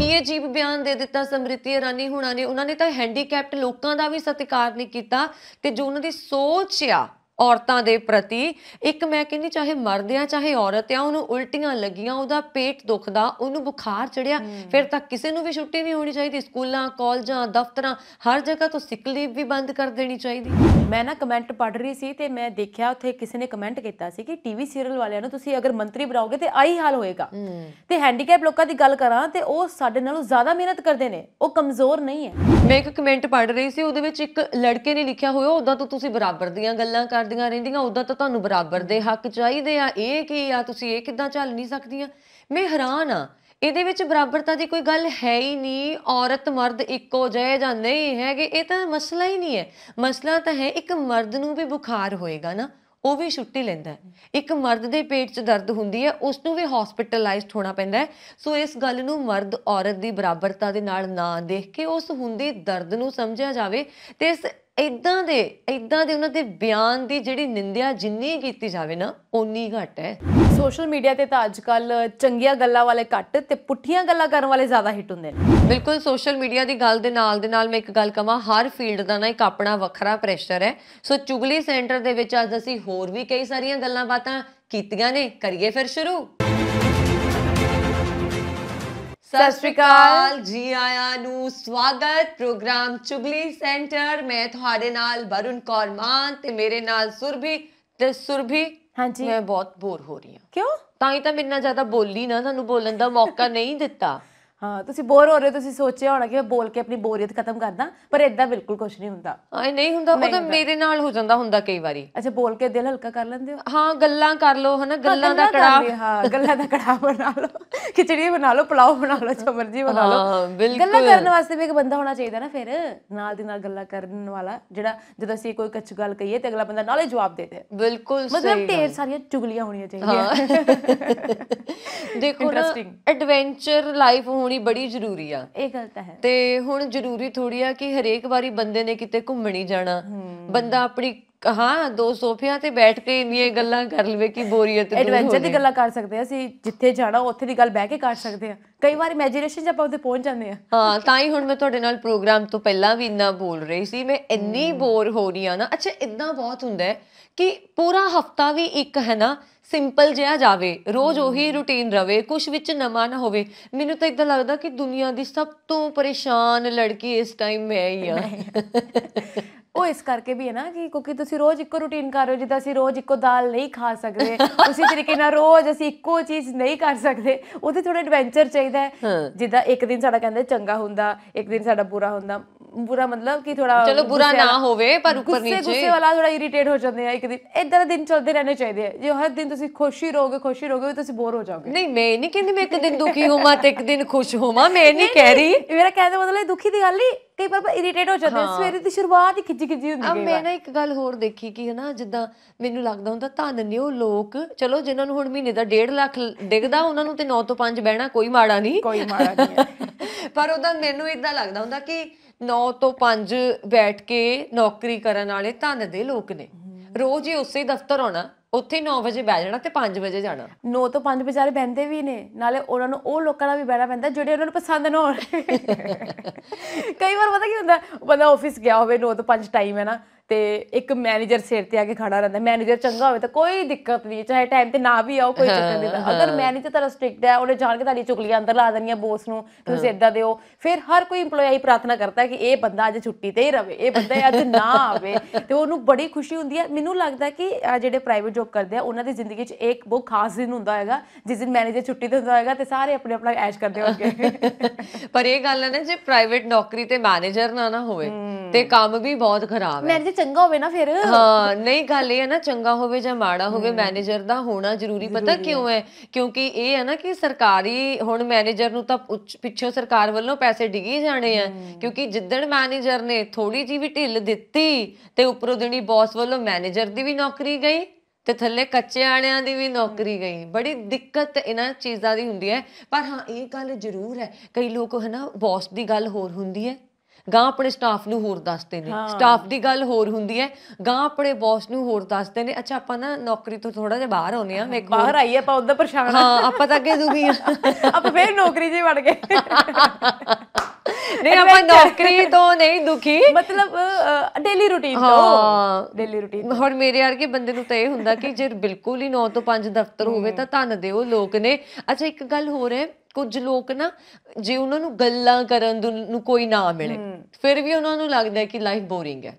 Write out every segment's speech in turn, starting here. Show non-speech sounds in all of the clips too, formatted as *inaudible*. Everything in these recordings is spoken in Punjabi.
ਕੀ ਇਹ ਜੀਬ ਬਿਆਨ ਦੇ ਦਿੱਤਾ ਸਮ੍ਰਿਤੀ ਰਾਨੀ ਹੁਣਾਂ ਨੇ ਉਹਨਾਂ ਨੇ ਤਾਂ ਹੈਂਡੀਕੈਪਟ ਲੋਕਾਂ ਦਾ ਵੀ ਸਤਿਕਾਰ ਨਹੀਂ ਕੀਤਾ ਤੇ ਜੋ ਉਹਨਾਂ ਦੀ ਸੋਚ ਆ ਔਰਤਾਂ ਦੇ ਪ੍ਰਤੀ ਇੱਕ ਮੈਂ ਕਹਿੰਦੀ ਚਾਹੇ ਮਰਦਿਆਂ ਆ ਚਾਹੇ ਔਰਤ ਆ ਉਹਨੂੰ ਉਲਟੀਆਂ ਲੱਗੀਆਂ ਉਹਦਾ ਪੇਟ ਦੁਖਦਾ ਉਹਨੂੰ ਬੁਖਾਰ ਚੜਿਆ ਫਿਰ ਤਾਂ ਕਿਸੇ ਨੂੰ ਵੀ ਛੁੱਟੀ ਨਹੀਂ ਹੋਣੀ ਚਾਹੀਦੀ ਸਕੂਲਾਂ ਕਾਲਜਾਂ ਦਫ਼ਤਰਾਂ ਹਰ ਜਗ੍ਹਾ ਤੋਂ ਸਿਕ ਲੀਵ ਵੀ ਬੰਦ ਕਰ ਦੇਣੀ ਚਾਹੀਦੀ ਮੈਂ ਨਾ ਕਮੈਂਟ ਪੜ ਰਹੀ ਸੀ ਤੇ ਮੈਂ ਦੇਖਿਆ ਉੱਥੇ ਕਿਸੇ ਨੇ ਕਮੈਂਟ ਕੀਤਾ ਸੀ ਕਿ ਟੀਵੀ ਸੀਰੀਅਲ ਵਾਲਿਆਂ ਨੂੰ ਤੁਸੀਂ ਅਗਰ ਮੰਤਰੀ ਬਣਾਓਗੇ ਤੇ ਆਹੀ ਹਾਲ ਹੋਏਗਾ ਤੇ ਹੈਂਡੀਕੈਪ ਲੋਕਾਂ ਦੀ ਗੱਲ ਕਰਾਂ ਤੇ ਉਹ ਸਾਡੇ ਨਾਲੋਂ ਜ਼ਿਆਦਾ ਮਿਹਨਤ ਕਰਦੇ ਨੇ ਉਹ ਕਮਜ਼ੋਰ ਨਹੀਂ ਹੈ ਮੈਂ ਇੱਕ ਕਮੈਂਟ ਪੜ ਰਹੀ ਸੀ ਉਹਦੇ ਵਿੱਚ ਇੱਕ ਲੜਕੇ ਨੇ ਲਿਖਿਆ ਹੋਇਆ ਉਦਾਂ ਤਾਂ ਤੁਸੀਂ ਬਰਾਬਰ ਦੀਆਂ ਗੱਲਾਂ ਕਰ ਕਰਦੀਆਂ ਰਹਿੰਦੀਆਂ ਉਦਾਂ ਤਾਂ ਤੁਹਾਨੂੰ ਬਰਾਬਰ ਦੇ ਹੱਕ ਚਾਹੀਦੇ ਆ ਇਹ ਕੀ ਆ ਤੁਸੀਂ ਇਹ ਕਿਦਾਂ ਚੱਲ ਨਹੀਂ ਸਕਦੀਆਂ ਮੈਂ ਹੈਰਾਨ ਆ ਇਹਦੇ ਵਿੱਚ ਬਰਾਬਰਤਾ ਦੀ ਕੋਈ ਗੱਲ ਹੈ ਹੀ ਨਹੀਂ ਔਰਤ ਮਰਦ ਇੱਕੋ ਜਿਹੇ ਜਾਂ ਨਹੀਂ ਹੈਗੇ ਇਹ ਤਾਂ ਮਸਲਾ ਹੀ ਨਹੀਂ ਹੈ ਮਸਲਾ ਤਾਂ ਹੈ ਇੱਕ ਮਰਦ ਨੂੰ ਵੀ ਬੁਖਾਰ ਹੋਏਗਾ ਨਾ ਉਹ ਵੀ ਛੁੱਟੀ ਲੈਂਦਾ ਇੱਕ ਮਰਦ ਦੇ ਪੇਟ 'ਚ ਦਰਦ ਹੁੰਦੀ ਹੈ ਉਸ ਨੂੰ ਵੀ ਹਸਪੀਟਲਾਈਜ਼ਡ ਹੋਣਾ ਪੈਂਦਾ ਸੋ ਇਸ ਗੱਲ ਨੂੰ ਮਰਦ ਔਰਤ ਦੀ ਬਰਾਬਰਤਾ ਦੇ ਨਾਲ ਨਾ ਦੇਖ ਕੇ ਉਸ ਹੁੰਦੀ ਦਰਦ ਨੂੰ ਸਮਝਿਆ ਜਾਵੇ ਤੇ ਇਸ ਇਦਾਂ ਦੇ ਇਦਾਂ ਦੇ ਉਹਨਾਂ ਦੇ ਬਿਆਨ ਦੀ ਜਿਹੜੀ ਨਿੰਦਿਆ ਜਿੰਨੀ ਕੀਤੀ ਜਾਵੇ ਨਾ ਓਨੀ ਘੱਟ ਹੈ ਸੋਸ਼ਲ ਮੀਡੀਆ ਤੇ ਤਾਂ ਅੱਜ ਕੱਲ ਚੰਗੀਆਂ ਗੱਲਾਂ ਵਾਲੇ ਘੱਟ ਤੇ ਪੁੱਠੀਆਂ ਗੱਲਾਂ ਕਰਨ ਵਾਲੇ ਜ਼ਿਆਦਾ ਹਿੱਟ ਹੁੰਦੇ ਨੇ ਬਿਲਕੁਲ ਸੋਸ਼ਲ ਮੀਡੀਆ ਦੀ ਗੱਲ ਦੇ ਨਾਲ ਦੇ ਨਾਲ ਮੈਂ ਇੱਕ ਗੱਲ ਕਵਾਂ ਹਰ ਫੀਲਡ ਦਾ ਨਾ ਇੱਕ ਆਪਣਾ ਵੱਖਰਾ ਪ੍ਰੈਸ਼ਰ ਹੈ ਸੋ ਚੁਗਲੀ ਸੈਂਟਰ ਦੇ ਵਿੱਚ ਅੱਜ ਅਸੀਂ ਹੋਰ ਵੀ ਕਈ ਸਾਰੀਆਂ ਗੱਲਾਂ ਬਾਤਾਂ ਕੀਤੀਆਂ ਨੇ ਕਰੀਏ ਫਿਰ ਸ਼ੁਰੂ ਸਤਿ ਸ਼੍ਰੀ ਅਕਾਲ ਜੀ ਆਇਆਂ ਨੂੰ ਸਵਾਗਤ ਪ੍ਰੋਗਰਾਮ ਚੁਗਲੀ ਸੈਂਟਰ ਮੈਂ ਤੁਹਾਡੇ ਨਾਲ ਵਰੁਣ ਕੌਰ ਮਾਨ ਤੇ ਮੇਰੇ ਨਾਲ ਸੁਰਭੀ ਤੇ ਸੁਰਭੀ ਹਾਂਜੀ ਮੈਂ ਬਹੁਤ ਬੋਰ ਹੋ ਰਹੀ ਹਾਂ ਕਿਉਂ ਤਾਂ ਹੀ ਤਾਂ ਮੇਰੇ ਨਾਲ ਜ਼ਿਆਦਾ ਬੋਲੀ ਨਾ ਤੁਹਾਨੂੰ ਬੋਲਣ ਦਾ ਮੌਕਾ *laughs* ਨਹੀਂ ਦਿੱਤਾ ਹਾਂ ਤੁਸੀਂ ਬੋਰ ਹੋ ਰਹੇ ਤੁਸੀਂ ਸੋਚਿਆ ਹੋਣਾ ਕਿ ਮੈਂ ਬੋਲ ਕੇ ਆਪਣੀ ਬੋਰੀਅਤ ਖਤਮ ਕਰਦਾ ਪਰ ਇਦਾਂ ਬਿਲਕੁਲ ਕੁਝ ਨਹੀਂ ਹੁੰਦਾ ਹਾਂ ਨਹੀਂ ਹੁੰਦਾ ਉਹ ਤਾਂ ਮੇਰੇ ਨਾਲ ਹੋ ਜਾਂਦਾ ਹੁੰਦਾ ਕਈ ਵਾਰੀ ਅੱਛਾ ਬੋਲ ਕੇ ਦਿਲ ਹਲਕਾ ਕਰ ਲੈਂਦੇ ਹੋ ਹਾਂ ਗੱਲਾਂ ਕਰ ਲੋ ਹਨਾ ਗੱਲਾਂ ਦਾ ਕੜਾ ਹਾਂ ਗੱਲਾਂ ਦਾ ਕੜਾ ਬਣਾ ਲਓ ਖਿਚੜੀ ਬਣਾ ਲਓ ਪਲਾਉ ਬਣਾ ਲਓ ਜੋ ਮਰਜ਼ੀ ਬਣਾ ਲਓ ਹਾਂ ਬਿਲਕੁਲ ਗੱਲਾਂ ਕਰਨ ਵਾਸਤੇ ਵੀ ਇੱਕ ਬੰਦਾ ਹੋਣਾ ਚਾਹੀਦਾ ਨਾ ਫਿਰ ਨਾਲ ਦੀ ਨਾਲ ਗੱਲਾਂ ਕਰਨ ਵਾਲਾ ਜਿਹੜਾ ਜਦੋਂ ਅਸੀਂ ਕੋਈ ਕੱਚ ਗੱਲ ਕਹੀਏ ਤੇ ਅਗਲਾ ਬੰਦਾ ਨਾਲੇ ਜਵਾਬ ਦੇ ਦੇ ਬਿਲਕੁਲ ਸਹੀ ਮਤਲਬ ਢੇਰ ਸਾਰੀਆਂ ਚੁਗਲੀਆਂ ਹੋਣੀਆਂ ਚਾਹੀਦੀਆਂ ਦੇਖੋ ਨਾ ਐਡਵੈਂਚਰ ਲਾਈਫ ਹੋਣੀ ਹੋਣੀ ਬੜੀ ਜ਼ਰੂਰੀ ਆ ਇਹ ਗੱਲ ਤਾਂ ਹੈ ਤੇ ਹੁਣ ਜ਼ਰੂਰੀ ਥੋੜੀ ਆ ਕਿ ਹਰੇਕ ਵਾਰੀ ਬੰਦੇ ਨੇ ਕਿਤੇ ਘੁੰਮਣੀ ਜਾਣਾ ਬੰਦਾ ਆਪਣੀ ਹਾਂ ਦੋ ਸੋਫਿਆਂ ਤੇ ਬੈਠ ਕੇ ਇੰਨੀਆਂ ਗੱਲਾਂ ਕਰ ਲਵੇ ਕਿ ਬੋਰੀਅਤ ਦੂਰ ਐਡਵੈਂਚਰ ਦੀ ਗੱਲਾਂ ਕਰ ਸਕਦੇ ਆ ਅਸੀਂ ਜਿੱਥੇ ਜਾਣਾ ਉੱਥੇ ਦੀ ਗੱਲ ਬਹਿ ਕੇ ਕਰ ਸਕਦੇ ਆ ਕਈ ਵਾਰ ਇਮੇਜਿਨੇਸ਼ਨ ਜਾਂ ਆਪਾਂ ਉਹਦੇ ਪਹੁੰਚ ਜਾਂਦੇ ਆ ਹਾਂ ਤਾਂ ਹੀ ਹੁਣ ਮੈਂ ਤੁਹਾਡੇ ਨਾਲ ਪ੍ਰੋਗਰਾਮ ਤੋਂ ਪਹਿਲਾਂ ਵੀ ਇੰਨਾ ਬੋਲ ਰਹੀ ਸੀ ਮੈਂ ਇੰਨੀ ਬੋਰ ਹੋ ਰਹੀ ਆ ਨਾ ਅੱਛਾ ਇਦਾਂ ਬਹੁਤ ਹੁੰਦਾ ਹੈ ਕਿ ਪੂਰਾ ਹਫਤਾ ਵੀ ਇੱਕ ਹੈ ਨਾ ਸਿੰਪਲ ਜਿਹਾ ਜਾਵੇ ਰੋਜ਼ ਉਹੀ ਰੁਟੀਨ ਰਵੇ ਕੁਝ ਵਿੱਚ ਨਵਾਂ ਨਾ ਹੋਵੇ ਮੈਨੂੰ ਤਾਂ ਇਦਾਂ ਲੱਗਦਾ ਕਿ ਦੁਨੀਆ ਦੀ ਸਭ ਤੋਂ ਪਰੇਸ਼ਾਨ ਲੜਕੀ ਇਸ ਟਾਈਮ ਮੈਂ ਹੀ ਆ ਉਹ ਇਸ ਕਰਕੇ ਵੀ ਹੈ ਨਾ ਕਿ ਕਿਉਂਕਿ ਤੁਸੀਂ ਰੋਜ਼ ਇੱਕੋ ਰੁਟੀਨ ਕਰ ਰਹੇ ਹੋ ਜਿੱਦਾਂ ਅਸੀਂ ਰੋਜ਼ ਇੱਕੋ ਦਾਲ ਨਹੀਂ ਖਾ ਸਕਦੇ *laughs* ਉਸੇ ਤਰੀਕੇ ਨਾਲ ਰੋਜ਼ ਅਸੀਂ ਇੱਕੋ ਚੀਜ਼ ਨਹੀਂ ਕਰ ਸਕਦੇ ਉਹਦੇ ਥੋੜਾ ਐਡਵੈਂਚਰ ਚਾਹੀਦਾ ਹੈ ਜਿੱਦਾਂ ਇੱਕ ਦਿਨ ਸਾਡਾ ਕਹਿੰਦੇ ਚੰਗਾ ਹੁੰਦਾ ਇੱਕ ਦਿਨ ਸਾਡਾ ਬੁਰਾ ਹੁੰਦਾ ਬੁਰਾ ਮਤਲਬ ਕਿ ਥੋੜਾ ਚਲੋ ਬੁਰਾ ਨਾ ਹੋਵੇ ਪਰ ਉੱਪਰ ਨੀਚੇ ਗੁੱਸੇ ਗੁੱਸੇ ਵਾਲਾ ਥੋੜਾ ਇਰੀਟੇਟ ਹੋ ਜਾਂਦੇ ਆ ਇੱਕ ਦਿਨ ਇਦਾਂ ਦੇ ਦਿਨ ਚੱਲਦੇ ਰਹਿਣੇ ਚਾਹੀਦੇ ਆ ਜੇ ਹਰ ਦਿਨ ਤੁਸੀਂ ਖੁਸ਼ੀ ਰਹੋਗੇ ਖੁਸ਼ੀ ਰਹੋਗੇ ਤੁਸੀਂ ਬੋਰ ਹੋ ਜਾਓਗੇ ਨਹੀਂ ਮੈਂ ਨਹੀਂ ਕਹਿੰਦੀ ਮੈਂ ਇੱਕ ਦਿਨ ਦੁਖੀ ਹੋਵਾਂ ਤੇ ਇੱਕ ਦਿਨ ਖੁਸ਼ ਹੋਵਾਂ ਮੈਂ ਨਹੀਂ ਕਹਿ ਰਹੀ ਮੇਰਾ ਕਹਿਣ ਦਾ ਮਤਲਬ ਇਹ ਦੁਖੀ ਦੀ ਗੱਲ ਹੀ ਕਈ ਵਾਰ ਇਰੀਟੇਟ ਹੋ ਜਾਂਦੇ ਸਵੇਰੇ ਦੀ ਸ਼ੁਰੂਆਤ ਹੀ ਖਿੱਚੀ ਖਿੱਚੀ ਹੁੰਦੀ ਹੈ ਮੈਂ ਨਾ ਇੱਕ ਗੱਲ ਹੋਰ ਦੇਖੀ ਕਿ ਹਨਾ ਜਿੱਦਾਂ ਮੈਨੂੰ ਲੱਗਦਾ ਹੁੰਦਾ ਧੰਨ ਨੇ ਉਹ ਲੋਕ ਚਲੋ ਜਿਨ੍ਹਾਂ ਨੂੰ ਹੁਣ ਮਹੀਨੇ ਦਾ 1.5 ਲੱਖ ਡਿੱਗਦਾ ਉਹਨਾਂ ਨੂੰ ਤੇ 9 ਤੋਂ 5 ਬਹਿਣਾ ਕੋਈ ਮਾੜਾ ਨਹੀਂ ਕੋਈ ਮਾੜਾ ਨਹੀਂ ਪਰ ਉਹਦਾ ਮੈਨੂੰ ਇਦਾਂ ਲੱਗਦਾ ਹੁੰਦਾ ਕਿ 9 ਤੋਂ 5 ਬੈਠ ਕੇ ਨੌਕਰੀ ਕਰਨ ਵਾਲੇ ਧੰਦ ਦੇ ਲੋਕ ਨੇ ਰੋਜ਼ ਹੀ ਉਸੇ ਦਫ਼ਤਰ ਆਉਣਾ ਉੱਥੇ 9 ਵਜੇ ਬਹਿ ਜਾਣਾ ਤੇ 5 ਵਜੇ ਜਾਣਾ 9 ਤੋਂ 5 ਵਿਚਾਰੇ ਬੈੰਦੇ ਵੀ ਨੇ ਨਾਲੇ ਉਹਨਾਂ ਨੂੰ ਉਹ ਲੋਕਾਂ ਨਾਲ ਵੀ ਬਹਿਣਾ ਪੈਂਦਾ ਜਿਹੜੇ ਉਹਨਾਂ ਨੂੰ ਪਸੰਦ ਨਾ ਹੋਣ *laughs* ਕਈ ਵਾਰ ਪਤਾ ਕੀ ਹੁੰਦਾ ਬੰਦਾ ਆਫਿਸ ਗਿਆ ਹੋਵੇ 9 ਤੋਂ 5 ਟਾਈਮ ਹੈ ਨਾ ਤੇ ਇੱਕ ਮੈਨੇਜਰ ਸਿਰ ਤੇ ਆ ਕੇ ਖੜਾ ਰਹਿੰਦਾ ਮੈਨੇਜਰ ਚੰਗਾ ਹੋਵੇ ਤਾਂ ਕੋਈ ਦਿੱਕਤ ਨਹੀਂ ਚਾਹੇ ਟਾਈਮ ਤੇ ਨਾ ਵੀ ਆਓ ਕੋਈ ਚੱਕਰ ਨਹੀਂ ਅਗਰ ਮੈਨੇਜਰ ਤਾਂ ਸਟ੍ਰਿਕਟ ਹੈ ਉਹਨੇ ਜਾਣ ਕੇ ਤੁਹਾਡੀ ਚੁਕਲੀ ਅੰਦਰ ਲਾ ਦੇਣੀ ਹੈ ਬੋਸ ਨੂੰ ਤੁਸੀਂ ਇਦਾਂ ਦਿਓ ਫਿਰ ਹਰ ਕੋਈ EMPLOYEE ਪ੍ਰਾਰਥਨਾ ਕਰਦਾ ਕਿ ਇਹ ਬੰਦਾ ਅੱਜ ਛੁੱਟੀ ਤੇ ਹੀ ਰਵੇ ਇਹ ਬੰਦਾ ਅੱਜ ਨਾ ਆਵੇ ਤੇ ਉਹਨੂੰ ਬੜੀ ਖੁਸ਼ੀ ਹੁੰਦੀ ਹੈ ਮੈਨੂੰ ਲੱਗਦਾ ਕਿ ਜਿਹੜੇ ਪ੍ਰਾਈਵੇਟ ਜੋਬ ਕਰਦੇ ਆ ਉਹਨਾਂ ਦੀ ਜ਼ਿੰਦਗੀ 'ਚ ਇੱਕ ਬਹੁਤ ਖਾਸ ਦਿਨ ਹੁੰਦਾ ਹੋਏਗਾ ਜਿਸ ਦਿਨ ਮੈਨੇਜਰ ਛੁੱਟੀ ਤੇ ਹੋਏਗਾ ਤੇ ਸਾਰੇ ਆਪਣੇ ਆਪਣਾ ਐਸ਼ ਕਰਦੇ ਹੋਣਗੇ ਪਰ ਇਹ ਗੱਲ ਹੈ ਨਾ ਜੇ ਪ੍ਰਾਈਵੇਟ ਨੌਕਰੀ ਤੇ ਮੈਨੇਜਰ ਨਾ ਨਾ ਹੋਵੇ ਤੇ ਕੰਮ ਵੀ ਬਹੁਤ ਖਰਾਬ ਹੈ ਮੈਨੇਜਰ ਚੰਗਾ ਹੋਵੇ ਨਾ ਫਿਰ ਹਾਂ ਨਹੀਂ ਗੱਲ ਇਹ ਹੈ ਨਾ ਚੰਗਾ ਹੋਵੇ ਜਾਂ ਮਾੜਾ ਹੋਵੇ ਮੈਨੇਜਰ ਦਾ ਹੋਣਾ ਜ਼ਰੂਰੀ ਪਤਾ ਕਿਉਂ ਹੈ ਕਿਉਂਕਿ ਇਹ ਹੈ ਨਾ ਕਿ ਸਰਕਾਰੀ ਹੁਣ ਮੈਨੇਜਰ ਨੂੰ ਤਾਂ ਪਿੱਛੋਂ ਸਰਕਾਰ ਵੱਲੋਂ ਪੈਸੇ ਡਿੱਗੇ ਜਾਣੇ ਆ ਕਿਉਂਕਿ ਜਿੱਦਣ ਮੈਨੇਜਰ ਨੇ ਥੋੜੀ ਜੀ ਵੀ ਢਿੱਲ ਦਿੱਤੀ ਤੇ ਉੱਪਰੋਂ ਦੇਣੀ ਬੌਸ ਵੱਲੋਂ ਮੈਨੇਜਰ ਦੀ ਵੀ ਨੌਕਰੀ ਗਈ ਤੇ ਥੱਲੇ ਕੱਚੇ ਆਣਿਆਂ ਦੀ ਵੀ ਨੌਕਰੀ ਗਈ ਬੜੀ ਦਿੱਕਤ ਇਹਨਾਂ ਚੀਜ਼ਾਂ ਦੀ ਹੁੰਦੀ ਹੈ ਪਰ ਹਾਂ ਇਹ ਗੱਲ ਜ਼ਰੂਰ ਹੈ ਕਈ ਲੋਕ ਹਨਾ ਬੌਸ ਦੀ ਗੱਲ ਹੋਰ ਹੁੰਦੀ ਹੈ ਗਾਂ ਆਪਣੇ ਸਟਾਫ ਨੂੰ ਹੋਰ ਦੱਸਦੇ ਨੇ ਸਟਾਫ ਦੀ ਗੱਲ ਹੋਰ ਹੁੰਦੀ ਹੈ ਗਾਂ ਆਪਣੇ ਬੌਸ ਨੂੰ ਹੋਰ ਦੱਸਦੇ ਨੇ ਅੱਛਾ ਆਪਾਂ ਨਾ ਨੌਕਰੀ ਤੋਂ ਥੋੜਾ ਜਿਹਾ ਬਾਹਰ ਆਉਨੇ ਆ ਮੈਂ ਬਾਹਰ ਆ ਆਪਾਂ ਉਧਰ ਪਰੇਸ਼ਾਨ ਹਾਂ ਆਪਾਂ ਤਾਂ ਅੱਗੇ ਦੁਖੀ ਆ ਆਪਾਂ ਫੇਰ ਨੌਕਰੀ 'ਚ ਵੜ ਗਏ *laughs* ਨਹੀਂ ਆਪਾਂ ਨੌਕਰੀ ਤੋਂ ਨਹੀਂ ਦੁਖੀ ਮਤਲਬ ਡੇਲੀ ਰੁਟੀਨ ਤੋਂ ਡੇਲੀ ਰੁਟੀਨ ਹੁਣ ਮੇਰੇ ਵਰਗੇ ਬੰਦੇ ਨੂੰ ਤਾਂ ਇਹ ਹੁੰਦਾ ਕਿ ਜੇ ਬਿਲਕੁਲ ਹੀ 9 ਤੋਂ 5 ਦਫ਼ਤਰ ਹੋਵੇ ਤਾਂ ਧੰਨ ਦਿਓ ਲੋਕ ਨੇ ਅੱਛਾ ਇੱਕ ਗੱਲ ਹੋਰ ਹੈ ਕੁਝ ਲੋਕ ਨਾ ਜੇ ਉਹਨਾਂ ਨੂੰ ਗੱਲਾਂ ਕਰਨ ਨੂੰ ਕੋਈ ਨਾ ਮਿਲੇ ਫਿਰ ਵੀ ਉਹਨਾਂ ਨੂੰ ਲੱਗਦਾ ਕਿ ਲਾਈਫ ਬੋਰਿੰਗ ਹੈ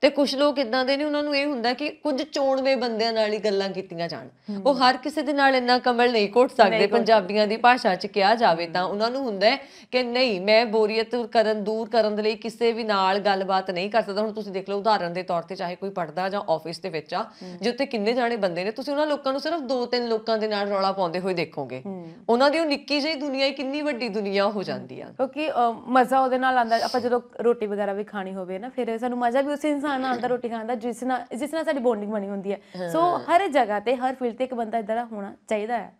ਤੇ ਕੁਝ ਲੋਕ ਇਦਾਂ ਦੇ ਨੇ ਉਹਨਾਂ ਨੂੰ ਇਹ ਹੁੰਦਾ ਕਿ ਕੁਝ ਚੋਣਵੇਂ ਬੰਦਿਆਂ ਨਾਲ ਹੀ ਗੱਲਾਂ ਕੀਤੀਆਂ ਜਾਣ ਉਹ ਹਰ ਕਿਸੇ ਦੇ ਨਾਲ ਇੰਨਾ ਕਮਲ ਨਹੀਂ ਕੋਟ ਸਕਦੇ ਪੰਜਾਬੀਆਂ ਦੀ ਭਾਸ਼ਾ 'ਚ ਕਿਹਾ ਜਾਵੇ ਤਾਂ ਉਹਨਾਂ ਨੂੰ ਹੁੰਦਾ ਕਿ ਨਹੀਂ ਮੈਂ ਬੋਰੀਅਤ ਕਰਨ ਦੂਰ ਕਰਨ ਦੇ ਲਈ ਕਿਸੇ ਵੀ ਨਾਲ ਗੱਲਬਾਤ ਨਹੀਂ ਕਰ ਸਕਦਾ ਹੁਣ ਤੁਸੀਂ ਦੇਖ ਲਓ ਉਦਾਹਰਨ ਦੇ ਤੌਰ ਤੇ ਚਾਹੇ ਕੋਈ ਪੜਦਾ ਜਾਂ ਆਫਿਸ ਦੇ ਵਿੱਚ ਆ ਜਿੱਥੇ ਕਿੰਨੇ ਜਾਣੇ ਬੰਦੇ ਨੇ ਤੁਸੀਂ ਉਹਨਾਂ ਲੋਕਾਂ ਨੂੰ ਸਿਰਫ ਦੋ ਤਿੰਨ ਲੋਕਾਂ ਦੇ ਨਾਲ ਰੌਲਾ ਪਾਉਂਦੇ ਹੋਏ ਦੇਖੋਗੇ ਉਹਨਾਂ ਦੀ ਉਹ ਨਿੱਕੀ ਜਿਹੀ ਦੁਨੀਆ ਹੀ ਕਿੰਨੀ ਵੱਡੀ ਦੁਨੀਆ ਹੋ ਜਾਂਦੀ ਆ ਕਿਉਂਕਿ ਮਜ਼ਾ ਉਹਦੇ ਨਾਲ ਆਂਦਾ ਆਪਾਂ ਜਦੋਂ ਰੋਟੀ ਵਗੈਰਾ ਵੀ ਖਾਣੀ ਹੋਵੇ ਨਾ ਫਿਰ ਸਾਨੂੰ ਮਜ਼ਾ ਵੀ ਉਸੇ ਖਾਣਾ ਦਾ ਰੋਟੀ ਖਾਣ ਦਾ ਜਿਸ ਨਾਲ ਜਿਸ ਨਾਲ ਸਾਡੀ ਬੌਂਡਿੰਗ ਬਣੀ ਹੁੰਦੀ ਹੈ ਸੋ ਹਰ ਜਗ੍ਹਾ ਤੇ ਹਰ ਫੀਲਡ ਤੇ ਇੱਕ ਬੰਦਾ ਇਦਾਂ ਦਾ ਹੋਣਾ ਚਾਹੀਦਾ ਹੈ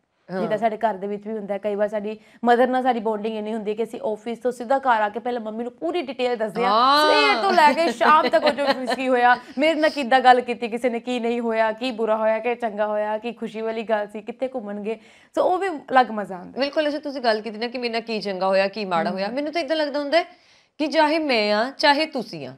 ਜਿੱਦਾਂ ਸਾਡੇ ਘਰ ਦੇ ਵਿੱਚ ਵੀ ਹੁੰਦਾ ਕਈ ਵਾਰ ਸਾਡੀ ਮਦਰ ਨਾਲ ਸਾਡੀ ਬੌਂਡਿੰਗ ਇੰਨੀ ਹੁੰਦੀ ਹੈ ਕਿ ਅਸੀਂ ਆਫਿਸ ਤੋਂ ਸਿੱਧਾ ਘਰ ਆ ਕੇ ਪਹਿਲਾਂ ਮੰਮੀ ਨੂੰ ਪੂਰੀ ਡਿਟੇਲ ਦੱਸਦੇ ਆ ਸਵੇਰ ਤੋਂ ਲੈ ਕੇ ਸ਼ਾਮ ਤੱਕ ਉਹ ਜੋ ਕੀ ਹੋਇਆ ਮੇਰੇ ਨਾਲ ਕਿੱਦਾਂ ਗੱਲ ਕੀਤੀ ਕਿਸੇ ਨੇ ਕੀ ਨਹੀਂ ਹੋਇਆ ਕੀ ਬੁਰਾ ਹੋਇਆ ਕਿ ਚੰਗਾ ਹੋਇਆ ਕੀ ਖੁਸ਼ੀ ਵਾਲੀ ਗੱਲ ਸੀ ਕਿੱਥੇ ਘੁੰਮਣਗੇ ਸੋ ਉਹ ਵੀ ਅਲੱਗ ਮਜ਼ਾ ਆਉਂਦਾ ਬਿਲਕੁਲ ਅਸੀਂ ਤੁਸੀਂ ਗੱਲ ਕੀਤੀ ਨਾ ਕਿ ਮੇਰੇ ਨਾਲ ਕੀ ਚੰਗਾ ਹੋਇਆ ਕੀ ਮਾੜਾ ਹੋਇਆ ਮੈਨੂੰ ਤਾਂ ਇਦਾਂ ਲੱਗਦਾ ਹੁੰਦਾ ਹੈ ਕਿ ਚਾਹੇ ਮੈਂ ਆ ਚਾਹੇ ਤੁਸੀਂ ਆ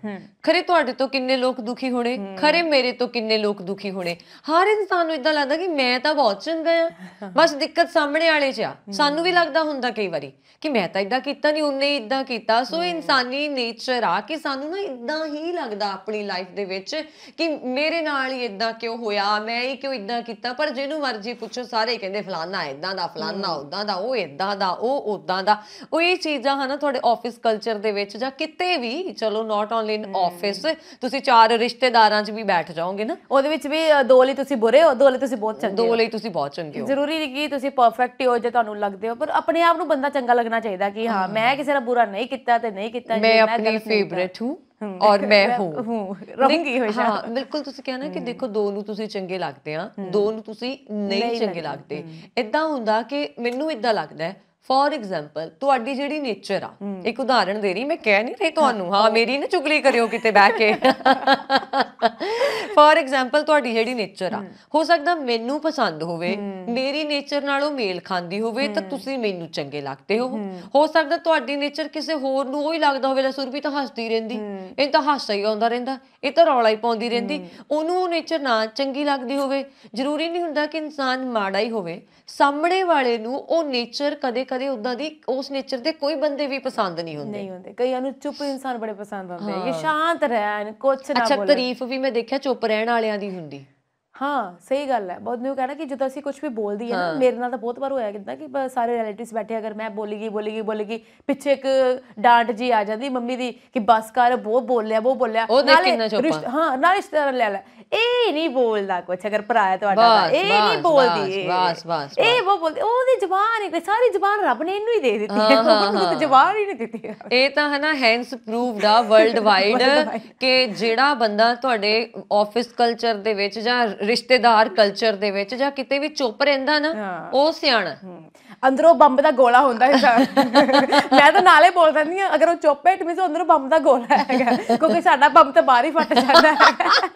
ਖਰੇ ਤੁਹਾਡੇ ਤੋਂ ਕਿੰਨੇ ਲੋਕ ਦੁਖੀ ਹੋਣੇ ਖਰੇ ਮੇਰੇ ਤੋਂ ਕਿੰਨੇ ਲੋਕ ਦੁਖੀ ਹੋਣੇ ਹਰ ਇਨਸਾਨ ਨੂੰ ਇਦਾਂ ਲੱਗਦਾ ਕਿ ਮੈਂ ਤਾਂ ਬਹੁਤ ਚੰਗਾ ਆ *laughs* ਬਸ ਦਿੱਕਤ ਸਾਹਮਣੇ ਵਾਲੇ 'ਚ ਆ ਸਾਨੂੰ ਵੀ ਲੱਗਦਾ ਹੁੰਦਾ ਕਈ ਵਾਰੀ ਕਿ ਮੈਂ ਤਾਂ ਇਦਾਂ ਕੀਤਾ ਨਹੀਂ ਉਹਨੇ ਇਦਾਂ ਕੀਤਾ ਸੋ ਇਨਸਾਨੀ ਨੇਚਰ ਆ ਕਿ ਸਾਨੂੰ ਨਾ ਇਦਾਂ ਹੀ ਲੱਗਦਾ ਆਪਣੀ ਲਾਈਫ ਦੇ ਵਿੱਚ ਕਿ ਮੇਰੇ ਨਾਲ ਹੀ ਇਦਾਂ ਕਿਉਂ ਹੋਇਆ ਮੈਂ ਹੀ ਕਿਉਂ ਇਦਾਂ ਕੀਤਾ ਪਰ ਜਿਹਨੂੰ ਮਰਜ਼ੀ ਪੁੱਛੋ ਸਾਰੇ ਕਹਿੰਦੇ ਫਲਾਨਾ ਇਦਾਂ ਦਾ ਫਲਾਨਾ ਉਦਾਂ ਦਾ ਉਹ ਇਦਾਂ ਦਾ ਉਹ ਉਦਾਂ ਦਾ ਉਹ ਇਹ ਚੀਜ਼ਾਂ ਹਨਾ ਤੁਹਾਡੇ ਆਫਿਸ ਕਲਚਰ ਦੇ ਵਿੱਚ ਵਿੱਚ ਜਾਂ ਕਿਤੇ ਵੀ ਚਲੋ ਨਾਟ ਓਨਲੀ ਇਨ ਆਫਿਸ ਤੁਸੀਂ ਚਾਰ ਰਿਸ਼ਤੇਦਾਰਾਂ ਚ ਵੀ ਬੈਠ ਜਾਓਗੇ ਨਾ ਉਹਦੇ ਵਿੱਚ ਵੀ ਦੋ ਲਈ ਤੁਸੀਂ ਬੁਰੇ ਹੋ ਦੋ ਲਈ ਤੁਸੀਂ ਬਹੁਤ ਚੰਗੇ ਦੋ ਲਈ ਤੁਸੀਂ ਬਹੁਤ ਚੰਗੇ ਹੋ ਜ਼ਰੂਰੀ ਨਹੀਂ ਕਿ ਤੁਸੀਂ ਪਰਫੈਕਟ ਹੀ ਹੋ ਜੇ ਤੁਹਾਨੂੰ ਲੱਗਦੇ ਹੋ ਪਰ ਆਪਣੇ ਆਪ ਨੂੰ ਬੰਦਾ ਚੰਗਾ ਲੱਗਣਾ ਚਾਹੀਦਾ ਕਿ ਹਾਂ ਮੈਂ ਕਿਸੇ ਦਾ ਬੁਰਾ ਨਹੀਂ ਕੀਤਾ ਤੇ ਨਹੀਂ ਕੀਤਾ ਮੈਂ ਆਪਣੀ ਫੇਵਰਿਟ ਹੂੰ ਔਰ ਮੈਂ ਹੂੰ ਰਹੂੰਗੀ ਹਮੇਸ਼ਾ ਹਾਂ ਬਿਲਕੁਲ ਤੁਸੀਂ ਕਹਿਣਾ ਕਿ ਦੇਖੋ ਦੋ ਨੂੰ ਤੁਸੀਂ ਚੰਗੇ ਲੱਗਦੇ ਆ ਦੋ ਨੂੰ ਤੁਸੀਂ ਨਹੀਂ ਚੰਗੇ ਲੱਗਦੇ ਇਦਾਂ ਹੁੰਦਾ ਕਿ ਮੈਨੂੰ ਇਦਾਂ ਲੱਗਦਾ ਹੈ ਫੋਰ ਐਗਜ਼ਾਮਪਲ ਤੁਹਾਡੀ ਜਿਹੜੀ ਨੇਚਰ ਆ ਇੱਕ ਉਦਾਹਰਣ ਦੇ ਰਹੀ ਮੈਂ ਕਹਿ ਨਹੀਂ ਰਹੀ ਤੁਹਾਨੂੰ ਹਾਂ ਮੇਰੀ ਨਾ ਚੁਗਲੀ ਕਰਿਓ ਕਿਤੇ ਬਹਿ ਕੇ ਫੋਰ ਐਗਜ਼ਾਮਪਲ ਤੁਹਾਡੀ ਜਿਹੜੀ ਨੇਚਰ ਆ ਹੋ ਸਕਦਾ ਮੈਨੂੰ ਪਸੰਦ ਹੋਵੇ ਮੇਰੀ ਨੇਚਰ ਨਾਲੋਂ ਮੇਲ ਖਾਂਦੀ ਹੋਵੇ ਤਾਂ ਤੁਸੀਂ ਮੈਨੂੰ ਚੰਗੇ ਲੱਗਦੇ ਹੋ ਹੋ ਸਕਦਾ ਤੁਹਾਡੀ ਨੇਚਰ ਕਿਸੇ ਹੋਰ ਨੂੰ ਉਹੀ ਲੱਗਦਾ ਹੋਵੇ ਲੈ ਸੁਰਭੀ ਤਾਂ ਹੱਸਦੀ ਰਹਿੰਦੀ ਇਹ ਤਾਂ ਹਾਸਾ ਹੀ ਆਉਂਦਾ ਰਹਿੰਦਾ ਇਹ ਤਾਂ ਰੌਲਾ ਹੀ ਪਾਉਂਦੀ ਰਹਿੰਦੀ ਉਹਨੂੰ ਉਹ ਨੇਚਰ ਨਾ ਚੰਗੀ ਲੱਗਦੀ ਹੋਵੇ ਜ਼ਰੂਰੀ ਨਹੀਂ ਹੁੰਦਾ ਕਿ ਇਨਸਾਨ ਮਾੜਾ ਹੀ ਹੋਵੇ ਸਾਹਮਣੇ ਵਾਲੇ ਨੂੰ ਉਹ ਨੇਚਰ ਕਦੇ ਕਦੇ ਉਦਾਂ ਦੀ ਉਸ ਨੇਚਰ ਦੇ ਕੋਈ ਬੰਦੇ ਵੀ ਪਸੰਦ ਨਹੀਂ ਹੁੰਦੇ ਨਹੀਂ ਹੁੰਦੇ ਕਈਆਂ ਨੂੰ ਚੁੱਪ ਇਨਸਾਨ ਬੜੇ ਪਸੰਦ ਆਉਂਦੇ ਇਹ ਸ਼ਾਂਤ ਰਹਿਣ ਕੁਝ ਨਾ ਬੋਲੇ ਅੱਛਾ ਤਾਰੀਫ ਵੀ ਮੈਂ ਦੇਖਿਆ ਚੁੱਪ ਰਹਿਣ ਵਾਲਿਆਂ ਦੀ ਹੁੰਦੀ ਹਾਂ ਸਹੀ ਗੱਲ ਹੈ ਬਹੁਤ ਨੂੰ ਕਹਿਣਾ ਕਿ ਜਦੋਂ ਅਸੀਂ ਕੁਝ ਵੀ ਬੋਲਦੀ ਹੈ ਨਾ ਮੇਰੇ ਨਾਲ ਤਾਂ ਬਹੁਤ ਵਾਰ ਹੋਇਆ ਕਿਦਾਂ ਕਿ ਸਾਰੇ ਰਿਲੇਟਿਵਸ ਬੈਠੇ ਅਗਰ ਮੈਂ ਬੋਲੀਗੀ ਬੋਲੀਗੀ ਬੋਲੀਗੀ ਪਿੱਛੇ ਇੱਕ ਡਾਂਟ ਜੀ ਆ ਜਾਂਦੀ ਮੰਮੀ ਦੀ ਕਿ ਬਸ ਕਰ ਬਹੁਤ ਬੋਲਿਆ ਬਹੁਤ ਬੋਲਿਆ ਨਾਲੇ ਹਾਂ ਨਾਲ ਇਸ ਤਰ੍ਹਾਂ ਲੈ ਲੈ ਇਹ ਨਹੀਂ ਬੋਲਦਾ ਕੁਝ ਅਗਰ ਭਰਾ ਤੁਹਾਡਾ ਇਹ ਨਹੀਂ ਬੋਲਦੀ ਬਸ ਬਸ ਇਹ ਉਹ ਬੋਲਦੀ ਉਹਦੀ ਜ਼ਬਾਨ ਇੱਕ ਸਾਰੀ ਜ਼ਬਾਨ ਰੱਬ ਨੇ ਇਹਨੂੰ ਹੀ ਦੇ ਦਿੱਤੀ ਹੈ ਉਹਨੂੰ ਤਾਂ ਜ਼ਬਾਨ ਹੀ ਨਹੀਂ ਦਿੱਤੀ ਇਹ ਤਾਂ ਹੈ ਨਾ ਹੈਂਸ ਪ੍ਰੂਵਡ ਆ ਵਰਲਡ ਵਾਈਡ ਕਿ ਜਿਹੜਾ ਬੰਦਾ ਤੁਹਾਡੇ ਆਫਿਸ ਕਲਚਰ ਦੇ ਵਿੱਚ ਜਾਂ ਰਿਸ਼ਤੇਦਾਰ ਕਲਚਰ ਦੇ ਵਿੱਚ ਜਾਂ ਕਿਤੇ ਵੀ ਚੁੱਪ ਰਹਿੰਦਾ ਨਾ ਉਹ ਸਿਆਣਾ ਅੰਦਰੋਂ ਬੰਬ ਦਾ ਗੋਲਾ ਹੁੰਦਾ ਹੈ ਮੈਂ ਤਾਂ ਨਾਲੇ ਬੋਲ ਦਿੰਦੀ ਆ ਅਗਰ ਉਹ ਚੁੱਪ ਹੈ ਟਮੀਸ ਅੰਦਰੋਂ ਬੰਬ ਦਾ ਗੋਲਾ ਹੈਗਾ ਕਿਉਂਕਿ ਸਾਡਾ ਬੰਬ ਤਾਂ ਬਾਹਰ ਹੀ ਫਟ ਜਾਂਦਾ ਹੈ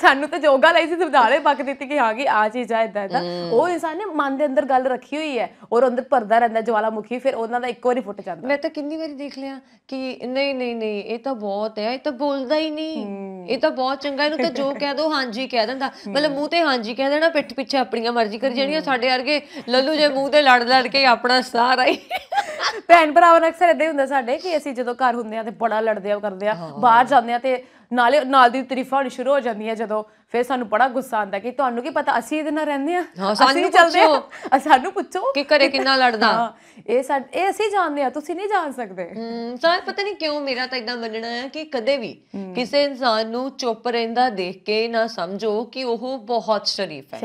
ਸਾਨੂੰ ਤਾਂ ਜੋਗਾ ਲਈ ਸੀ ਸਵਧਾਲੇ ਪੱਕ ਦਿੱਤੀ ਕਿ ਹਾਂ ਕਿ ਆ ਚੀਜ਼ ਆ ਇਦਾਂ ਦਾ ਉਹ ਇਨਸਾਨ ਨੇ ਮਨ ਦੇ ਅੰਦਰ ਗੱਲ ਰੱਖੀ ਹੋਈ ਹੈ ਔਰ ਅੰਦਰ ਪਰਦਾ ਰਹਿੰਦਾ ਜਵਾਲਾਮੁਖੀ ਫਿਰ ਉਹਨਾਂ ਦਾ ਇੱਕ ਵਾਰੀ ਫੁੱਟ ਜਾਂਦਾ ਮੈਂ ਤਾਂ ਕਿੰਨੀ ਵਾਰੀ ਦੇਖ ਲਿਆ ਕਿ ਨਹੀਂ ਨਹੀਂ ਨਹੀਂ ਇਹ ਤਾਂ ਬਹੁਤ ਹੈ ਇਹ ਤਾਂ ਬੋਲਦਾ ਹੀ ਨਹੀਂ ਇਹ ਤਾਂ ਬਹੁਤ ਚੰਗਾ ਇਹਨੂੰ ਤਾਂ ਜੋ *laughs* ਕਹਿ ਦੋ ਹਾਂਜੀ ਕਹਿ ਦਿੰਦਾ ਮਤਲਬ ਮੂੰਹ ਤੇ ਹਾਂਜੀ ਕਹਿ ਦੇਣਾ ਪਿੱਠ ਪਿੱਛੇ ਆਪਣੀਆਂ ਮਰਜ਼ੀ ਕਰ ਜਿਹੜੀਆਂ ਸਾਡੇ ਵਰਗੇ ਲੱਲੂ ਜੇ ਮੂੰਹ ਤੇ ਲੜ ਲੜ ਕੇ ਆਪਣਾ ਸਾਰਾ ਹੀ *laughs* ਭੈਣ ਭਰਾਵਾਂ ਨਾਲ ਅਕਸਰ ਇਦਾਂ ਹੀ ਹੁੰਦਾ ਸਾਡੇ ਕਿ ਅਸੀਂ ਜਦੋਂ ਘਰ ਹੁੰਦੇ ਆ ਤੇ ਬੜਾ ਲੜਦੇ ਆ ਕਰਦੇ ਆ ਬਾਹਰ ਜਾਂਦੇ ਆ ਤੇ ਨਾਲੇ ਨਾਲ ਦੀ ਤਰੀਫਾਂ ਹੋਣੀ ਸ਼ੁਰੂ ਹੋ ਜਾਂਦੀਆਂ ਜਦੋਂ ਫਿਰ ਸਾਨੂੰ ਬੜਾ ਗੁੱਸਾ ਆਉਂਦਾ ਕਿ ਤੁਹਾਨੂੰ ਕੀ ਪਤਾ ਅਸੀਂ ਇਹਦੇ ਨਾਲ ਰਹਿੰਦੇ ਆ ਅਸੀਂ ਚੱਲਦੇ ਆ ਸਾਨੂੰ ਪੁੱਛੋ ਕਿ ਕਰੇ ਕਿੰਨਾ ਲੜਦਾ ਇਹ ਸਾਡੇ ਇਹ ਅਸੀਂ ਜਾਣਦੇ ਆ ਤੁਸੀਂ ਨਹੀਂ ਜਾਣ ਸਕਦੇ ਸਾਇਦ ਪਤਾ ਨਹੀਂ ਕਿਉਂ ਮੇਰਾ ਤਾਂ ਇਦਾਂ ਮੰਨਣਾ ਹੈ ਕਿ ਕਦੇ ਵੀ ਕਿਸੇ ਇਨਸਾਨ ਨੂੰ ਚੁੱਪ ਰਹਿੰਦਾ ਦੇਖ ਕੇ ਨਾ ਸਮਝੋ ਕਿ ਉਹ ਬਹੁਤ ਸ਼ਰੀਫ ਹੈ